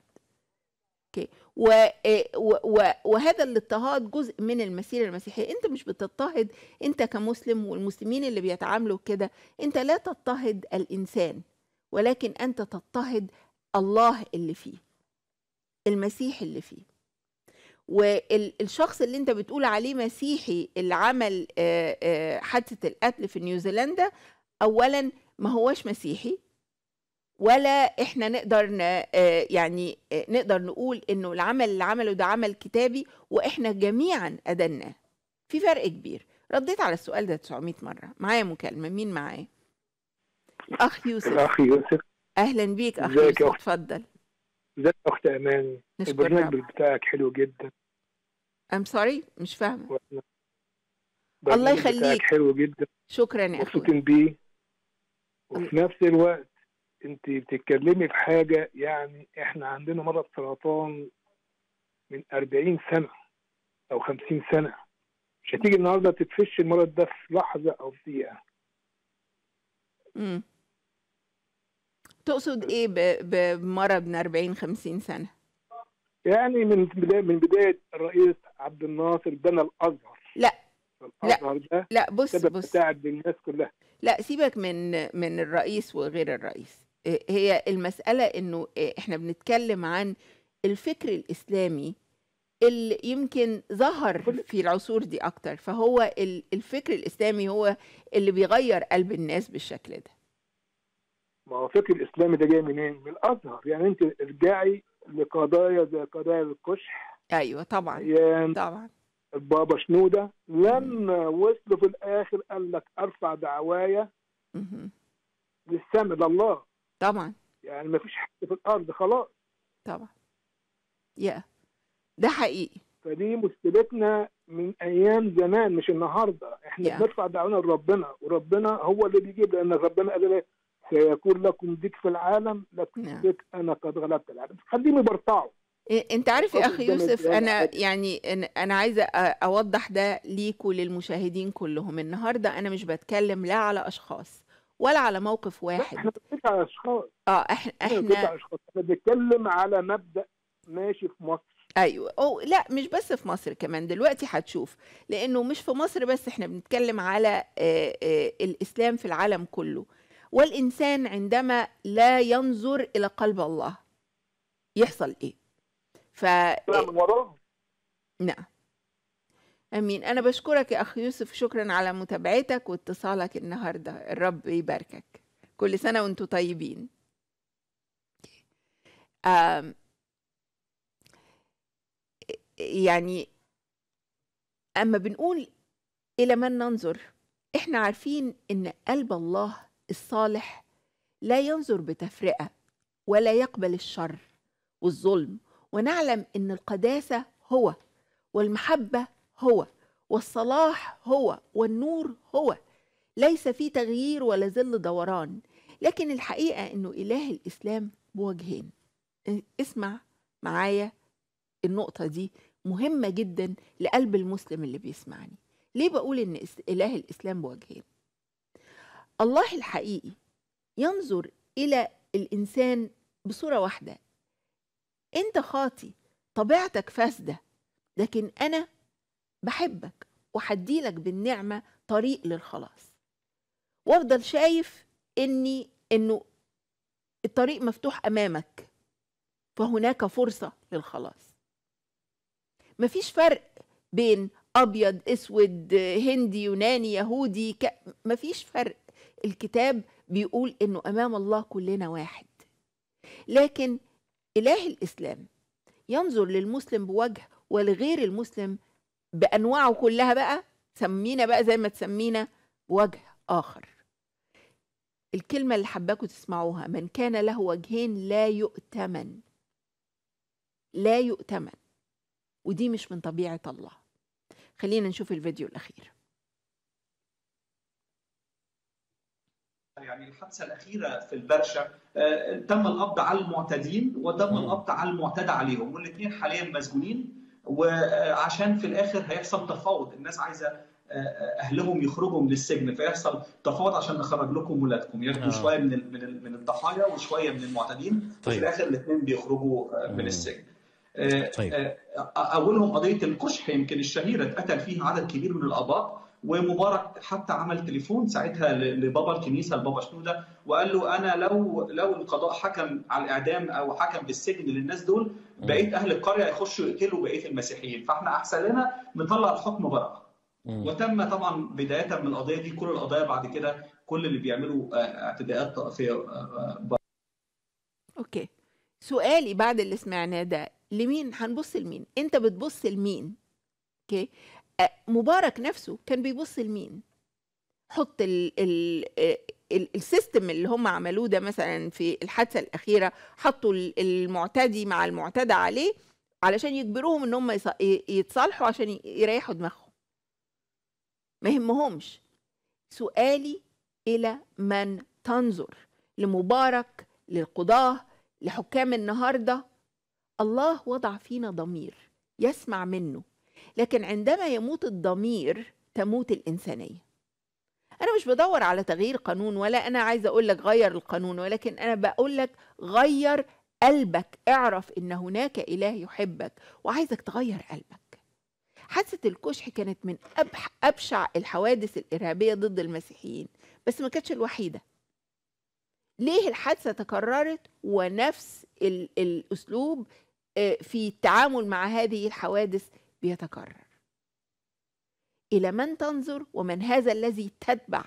اوكي و... آه، و... وهذا الاضطهاد جزء من المسيره المسيحيه انت مش بتضطهد انت كمسلم والمسلمين اللي بيتعاملوا كده انت لا تضطهد الانسان ولكن انت تضطهد الله اللي فيه المسيح اللي فيه والشخص اللي انت بتقول عليه مسيحي اللي عمل حادثه القتل في نيوزيلندا اولا ما هوش مسيحي ولا احنا نقدر يعني نقدر نقول انه العمل اللي عمله ده عمل كتابي واحنا جميعا ادناه في فرق كبير رديت على السؤال ده 900 مره معايا مكالمه مين معايا اخ يوسف الاخ يوسف اهلا بيك اخ اتفضل ازيك يا اخت امان البرنامج بتاعك حلو جدا ام سوري مش فاهمه الله يخليك حلو جدا شكرا يا مبسوطين بيه وفي نفس الوقت انت بتتكلمي في حاجه يعني احنا عندنا مرض سرطان من 40 سنه او 50 سنه مش هتيجي النهارده تتفش المرض ده في لحظه او في دقيقه تقصد ايه بمرض من 40 50 سنه؟ يعني من بدايه من بدايه الرئيس عبد الناصر بنى الازهر لا الازهر لا ده لا بص بص الناس كلها لا سيبك من من الرئيس وغير الرئيس آه، هي المساله انه آه، احنا بنتكلم عن الفكر الاسلامي اللي يمكن ظهر في العصور دي اكتر فهو الفكر الاسلامي هو اللي بيغير قلب الناس بالشكل ده ما هو فكر الاسلامي ده جاي منين؟ من الازهر يعني انت ارجعي لقضايا زي قضايا الكشح ايوه طبعا يعني طبعا البابا شنوده لما وصلوا في الاخر قال لك ارفع دعوايا للسمع لله طبعا يعني ما فيش حد في الارض خلاص طبعا يا ده حقيقي فدي مشكلتنا من ايام زمان مش النهارده احنا بنرفع دعوانا لربنا وربنا هو اللي بيجيب لان ربنا قال لك إيه؟ سيكون لكم ديك في العالم لكن نعم. انا قد غلبت العالم خليني برطعوا إيه، انت عارف يا اخي يوسف انا يعني انا عايزه اوضح ده ليك وللمشاهدين كلهم النهارده انا مش بتكلم لا على اشخاص ولا على موقف واحد احنا بنتكلم على اشخاص اه احنا احنا بنتكلم على مبدا ماشي في مصر ايوه او لا مش بس في مصر كمان دلوقتي هتشوف لانه مش في مصر بس احنا بنتكلم على آآ آه، آآ آه، الاسلام في العالم كله والإنسان عندما لا ينظر إلى قلب الله يحصل إيه؟ ف إيه؟ نعم أمين أنا بشكرك يا أخ يوسف شكرا على متابعتك واتصالك النهاردة الرب يباركك كل سنة وانتم طيبين آم يعني أما بنقول إلى من ننظر إحنا عارفين إن قلب الله الصالح لا ينظر بتفرقه ولا يقبل الشر والظلم ونعلم ان القداسه هو والمحبه هو والصلاح هو والنور هو ليس في تغيير ولا ظل دوران لكن الحقيقه انه اله الاسلام بوجهين اسمع معايا النقطه دي مهمه جدا لقلب المسلم اللي بيسمعني ليه بقول ان اله الاسلام بوجهين الله الحقيقي ينظر الى الانسان بصوره واحده انت خاطي طبيعتك فاسده لكن انا بحبك وحديلك بالنعمه طريق للخلاص وافضل شايف اني انه الطريق مفتوح امامك فهناك فرصه للخلاص مفيش فرق بين ابيض اسود هندي يوناني يهودي ك... مفيش فرق الكتاب بيقول انه امام الله كلنا واحد لكن اله الاسلام ينظر للمسلم بوجه ولغير المسلم بانواعه كلها بقى سمينا بقى زي ما تسمينا وجه اخر الكلمه اللي حباكم تسمعوها من كان له وجهين لا يؤتمن لا يؤتمن ودي مش من طبيعه الله خلينا نشوف الفيديو الاخير يعني الحادثه الاخيره في البرشه آه، تم القبض على المعتدين وتم القبض على المعتدى عليهم والاثنين حاليا مسجونين وعشان في الاخر هيحصل تفاوض الناس عايزه آه، آه، اهلهم يخرجوا من السجن فيحصل تفاوض عشان نخرج لكم ولادكم ياخدوا آه. شويه من من من الضحايا وشويه من المعتدين طيب. وفي الاخر الاثنين بيخرجوا من السجن طيب. اولهم قضيه الكشح يمكن الشهيره اتقتل فيها عدد كبير من الاباط ومبارك حتى عمل تليفون ساعتها لبابا الكنيسه لبابا شنوده وقال له انا لو لو القضاء حكم على الاعدام او حكم بالسجن للناس دول بقيه اهل القريه هيخشوا يقتلوا بقيه المسيحيين فاحنا احسن لنا نطلع الحكم بره وتم طبعا بدايه من القضيه دي كل القضايا بعد كده كل اللي بيعملوا آه، اعتداءات طائفيه آه، آه، اوكي سؤالي بعد اللي سمعناه ده لمين هنبص لمين انت بتبص لمين اوكي مبارك نفسه كان بيبص لمين حط الـ الـ السيستم اللي هم عملوه ده مثلا في الحادثه الاخيره حطوا المعتدي مع المعتدى عليه علشان يجبروهم ان هم يتصالحوا عشان يريحوا دماغهم ما يهمهمش سؤالي الى من تنظر لمبارك للقضاه لحكام النهارده الله وضع فينا ضمير يسمع منه لكن عندما يموت الضمير تموت الإنسانية أنا مش بدور على تغيير قانون ولا أنا عايزة أقول لك غير القانون ولكن أنا بقول لك غير قلبك اعرف إن هناك إله يحبك وعايزك تغير قلبك حادثة الكشح كانت من أبح أبشع الحوادث الإرهابية ضد المسيحيين بس ما كانتش الوحيدة ليه الحادثة تكررت ونفس الأسلوب آه، في التعامل مع هذه الحوادث بيتكرر الى من تنظر ومن هذا الذي تتبع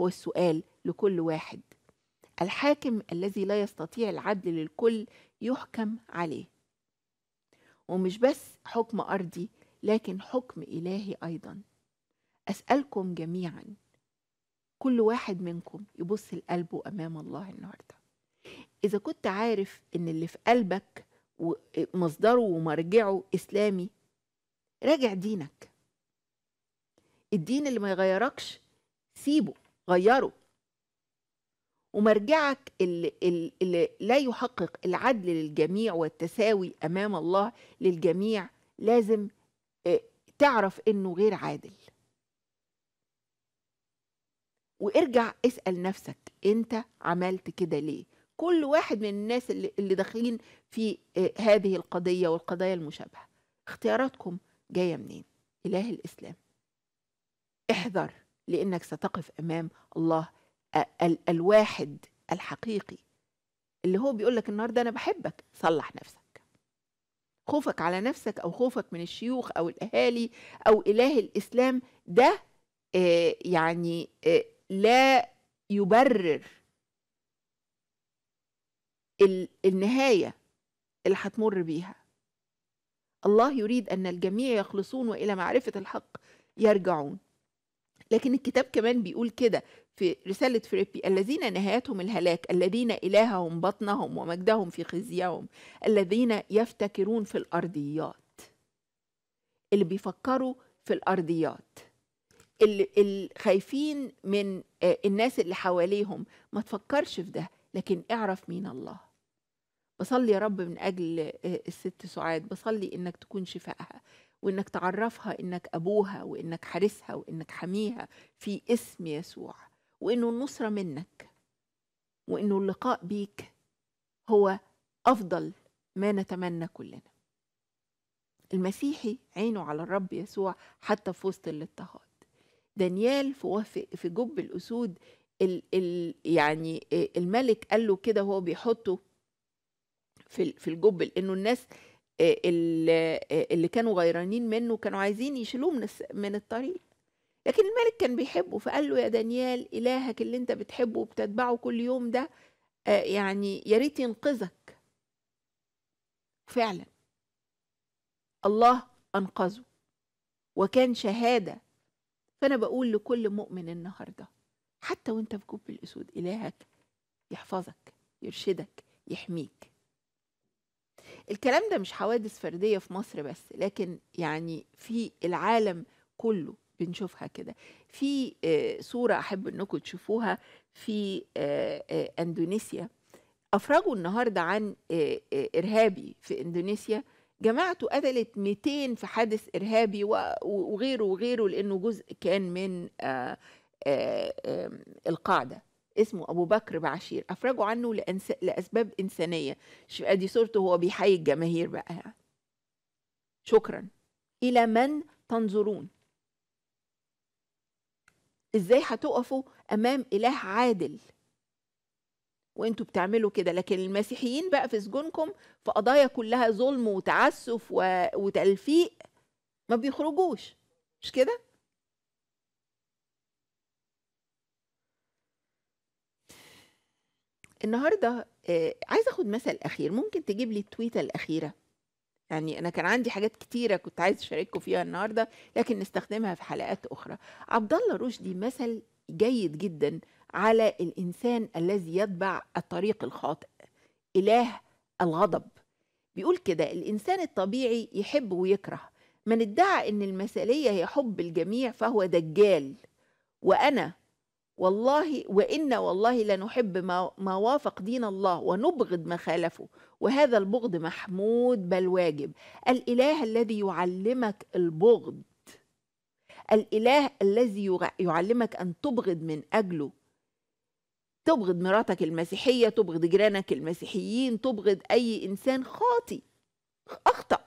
هو السؤال لكل واحد الحاكم الذي لا يستطيع العدل للكل يحكم عليه ومش بس حكم ارضي لكن حكم الهي ايضا اسالكم جميعا كل واحد منكم يبص لقلبه امام الله النهارده اذا كنت عارف ان اللي في قلبك ومصدره ومرجعه اسلامي راجع دينك الدين اللي ما يغيركش سيبه غيره ومرجعك اللي, اللي لا يحقق العدل للجميع والتساوي امام الله للجميع لازم آه، تعرف انه غير عادل وارجع اسال نفسك انت عملت كده ليه كل واحد من الناس اللي, اللي داخلين في آه، هذه القضيه والقضايا المشابهه اختياراتكم جاية منين إله الإسلام احذر لأنك ستقف أمام الله الواحد الحقيقي اللي هو بيقول لك النهارده أنا بحبك صلح نفسك خوفك على نفسك أو خوفك من الشيوخ أو الأهالي أو إله الإسلام ده آه، يعني آه، لا يبرر النهاية اللي هتمر بيها الله يريد أن الجميع يخلصون وإلى معرفة الحق يرجعون لكن الكتاب كمان بيقول كده في رسالة فريبي الذين نهايتهم الهلاك الذين إلههم بطنهم ومجدهم في خزيهم الذين يفتكرون في الأرضيات اللي بيفكروا في الأرضيات اللي خايفين من آه، الناس اللي حواليهم ما تفكرش في ده لكن اعرف مين الله بصلي يا رب من أجل آه، الست سعاد بصلي إنك تكون شفائها وإنك تعرفها إنك أبوها وإنك حارسها وإنك حميها في اسم يسوع وإنه النصرة منك وإنه اللقاء بيك هو أفضل ما نتمنى كلنا المسيحي عينه على الرب يسوع حتى في وسط الاضطهاد دانيال في جب الأسود يعني آه، الملك قال له كده وهو بيحطه في في الجب لانه الناس اللي كانوا غيرانين منه كانوا عايزين يشيلوه من من الطريق لكن الملك كان بيحبه فقال له يا دانيال إلهك اللي أنت بتحبه وبتتبعه كل يوم ده يعني يا ريت ينقذك فعلا الله أنقذه وكان شهادة فأنا بقول لكل مؤمن النهاردة حتى وانت في كوب الأسود إلهك يحفظك يرشدك يحميك الكلام ده مش حوادث فردية في مصر بس لكن يعني في العالم كله بنشوفها كده في آه، صورة أحب أنكم تشوفوها في آه، آه، أندونيسيا أفرجوا النهاردة عن إرهابي في إندونيسيا جماعته قتلت 200 في حادث إرهابي وغيره وغيره لأنه جزء كان من القاعدة اسمه أبو بكر بعشير أفرجوا عنه لأنس... لأسباب إنسانية ادي صورته وهو بيحيي الجماهير بقى يعني. شكرا إلى من تنظرون إزاي هتقفوا أمام إله عادل وانتوا بتعملوا كده لكن المسيحيين بقى في سجونكم في قضايا كلها ظلم وتعسف و... وتلفيق ما بيخرجوش مش كده النهارده آه، عايزه اخد مثل اخير ممكن تجيب لي التويته الاخيره يعني انا كان عندي حاجات كتيره كنت عايز اشارككم فيها النهارده لكن نستخدمها في حلقات اخرى عبد الله رشدي مثل جيد جدا على الانسان الذي يتبع الطريق الخاطئ اله الغضب بيقول كده الانسان الطبيعي يحب ويكره من ادعى ان المثاليه هي حب الجميع فهو دجال وانا والله وإنا والله لنحب ما, ما وافق دين الله ونبغض ما خالفه وهذا البغض محمود بل واجب الإله الذي يعلمك البغض الإله الذي يعلمك أن تبغض من أجله تبغض مراتك المسيحية تبغض جيرانك المسيحيين تبغض أي إنسان خاطي أخطأ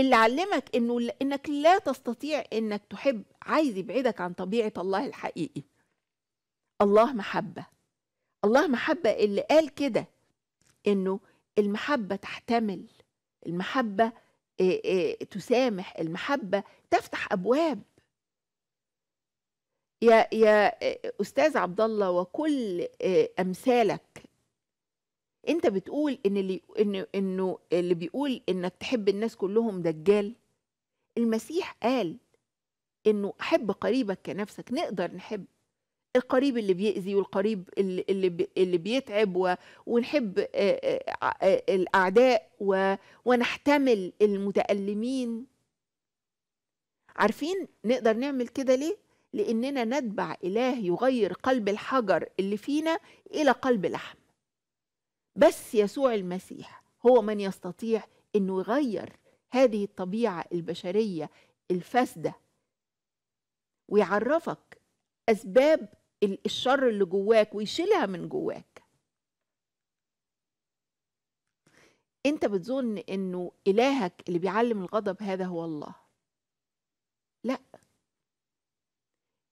اللي علمك انه انك لا تستطيع انك تحب عايز يبعدك عن طبيعه الله الحقيقي الله محبه الله محبه اللي قال كده انه المحبه تحتمل المحبه إيه إيه تسامح المحبه تفتح ابواب يا يا استاذ عبد الله وكل امثالك انت بتقول ان اللي ان انه اللي بيقول انك تحب الناس كلهم دجال المسيح قال انه احب قريبك كنفسك نقدر نحب القريب اللي بيأذي والقريب اللي اللي, اللي بيتعب و... ونحب الاعداء و... ونحتمل المتألمين عارفين نقدر نعمل كده ليه لاننا نتبع اله يغير قلب الحجر اللي فينا الى قلب لحم بس يسوع المسيح هو من يستطيع انه يغير هذه الطبيعه البشريه الفاسده ويعرفك اسباب الشر اللي جواك ويشيلها من جواك انت بتظن انه الهك اللي بيعلم الغضب هذا هو الله لا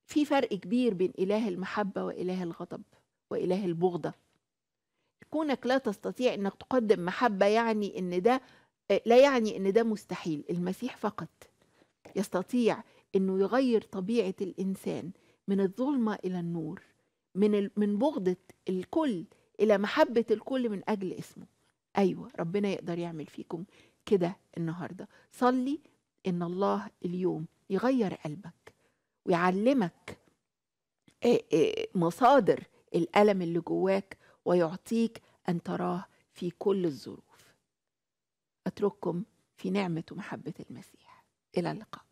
في فرق كبير بين اله المحبه واله الغضب واله البغضه كونك لا تستطيع انك تقدم محبه يعني ان ده لا يعني ان ده مستحيل المسيح فقط يستطيع انه يغير طبيعه الانسان من الظلمه الى النور من من بغضه الكل الى محبه الكل من اجل اسمه ايوه ربنا يقدر يعمل فيكم كده النهارده صلي ان الله اليوم يغير قلبك ويعلمك مصادر الالم اللي جواك ويعطيك ان تراه في كل الظروف اترككم في نعمه ومحبه المسيح الى اللقاء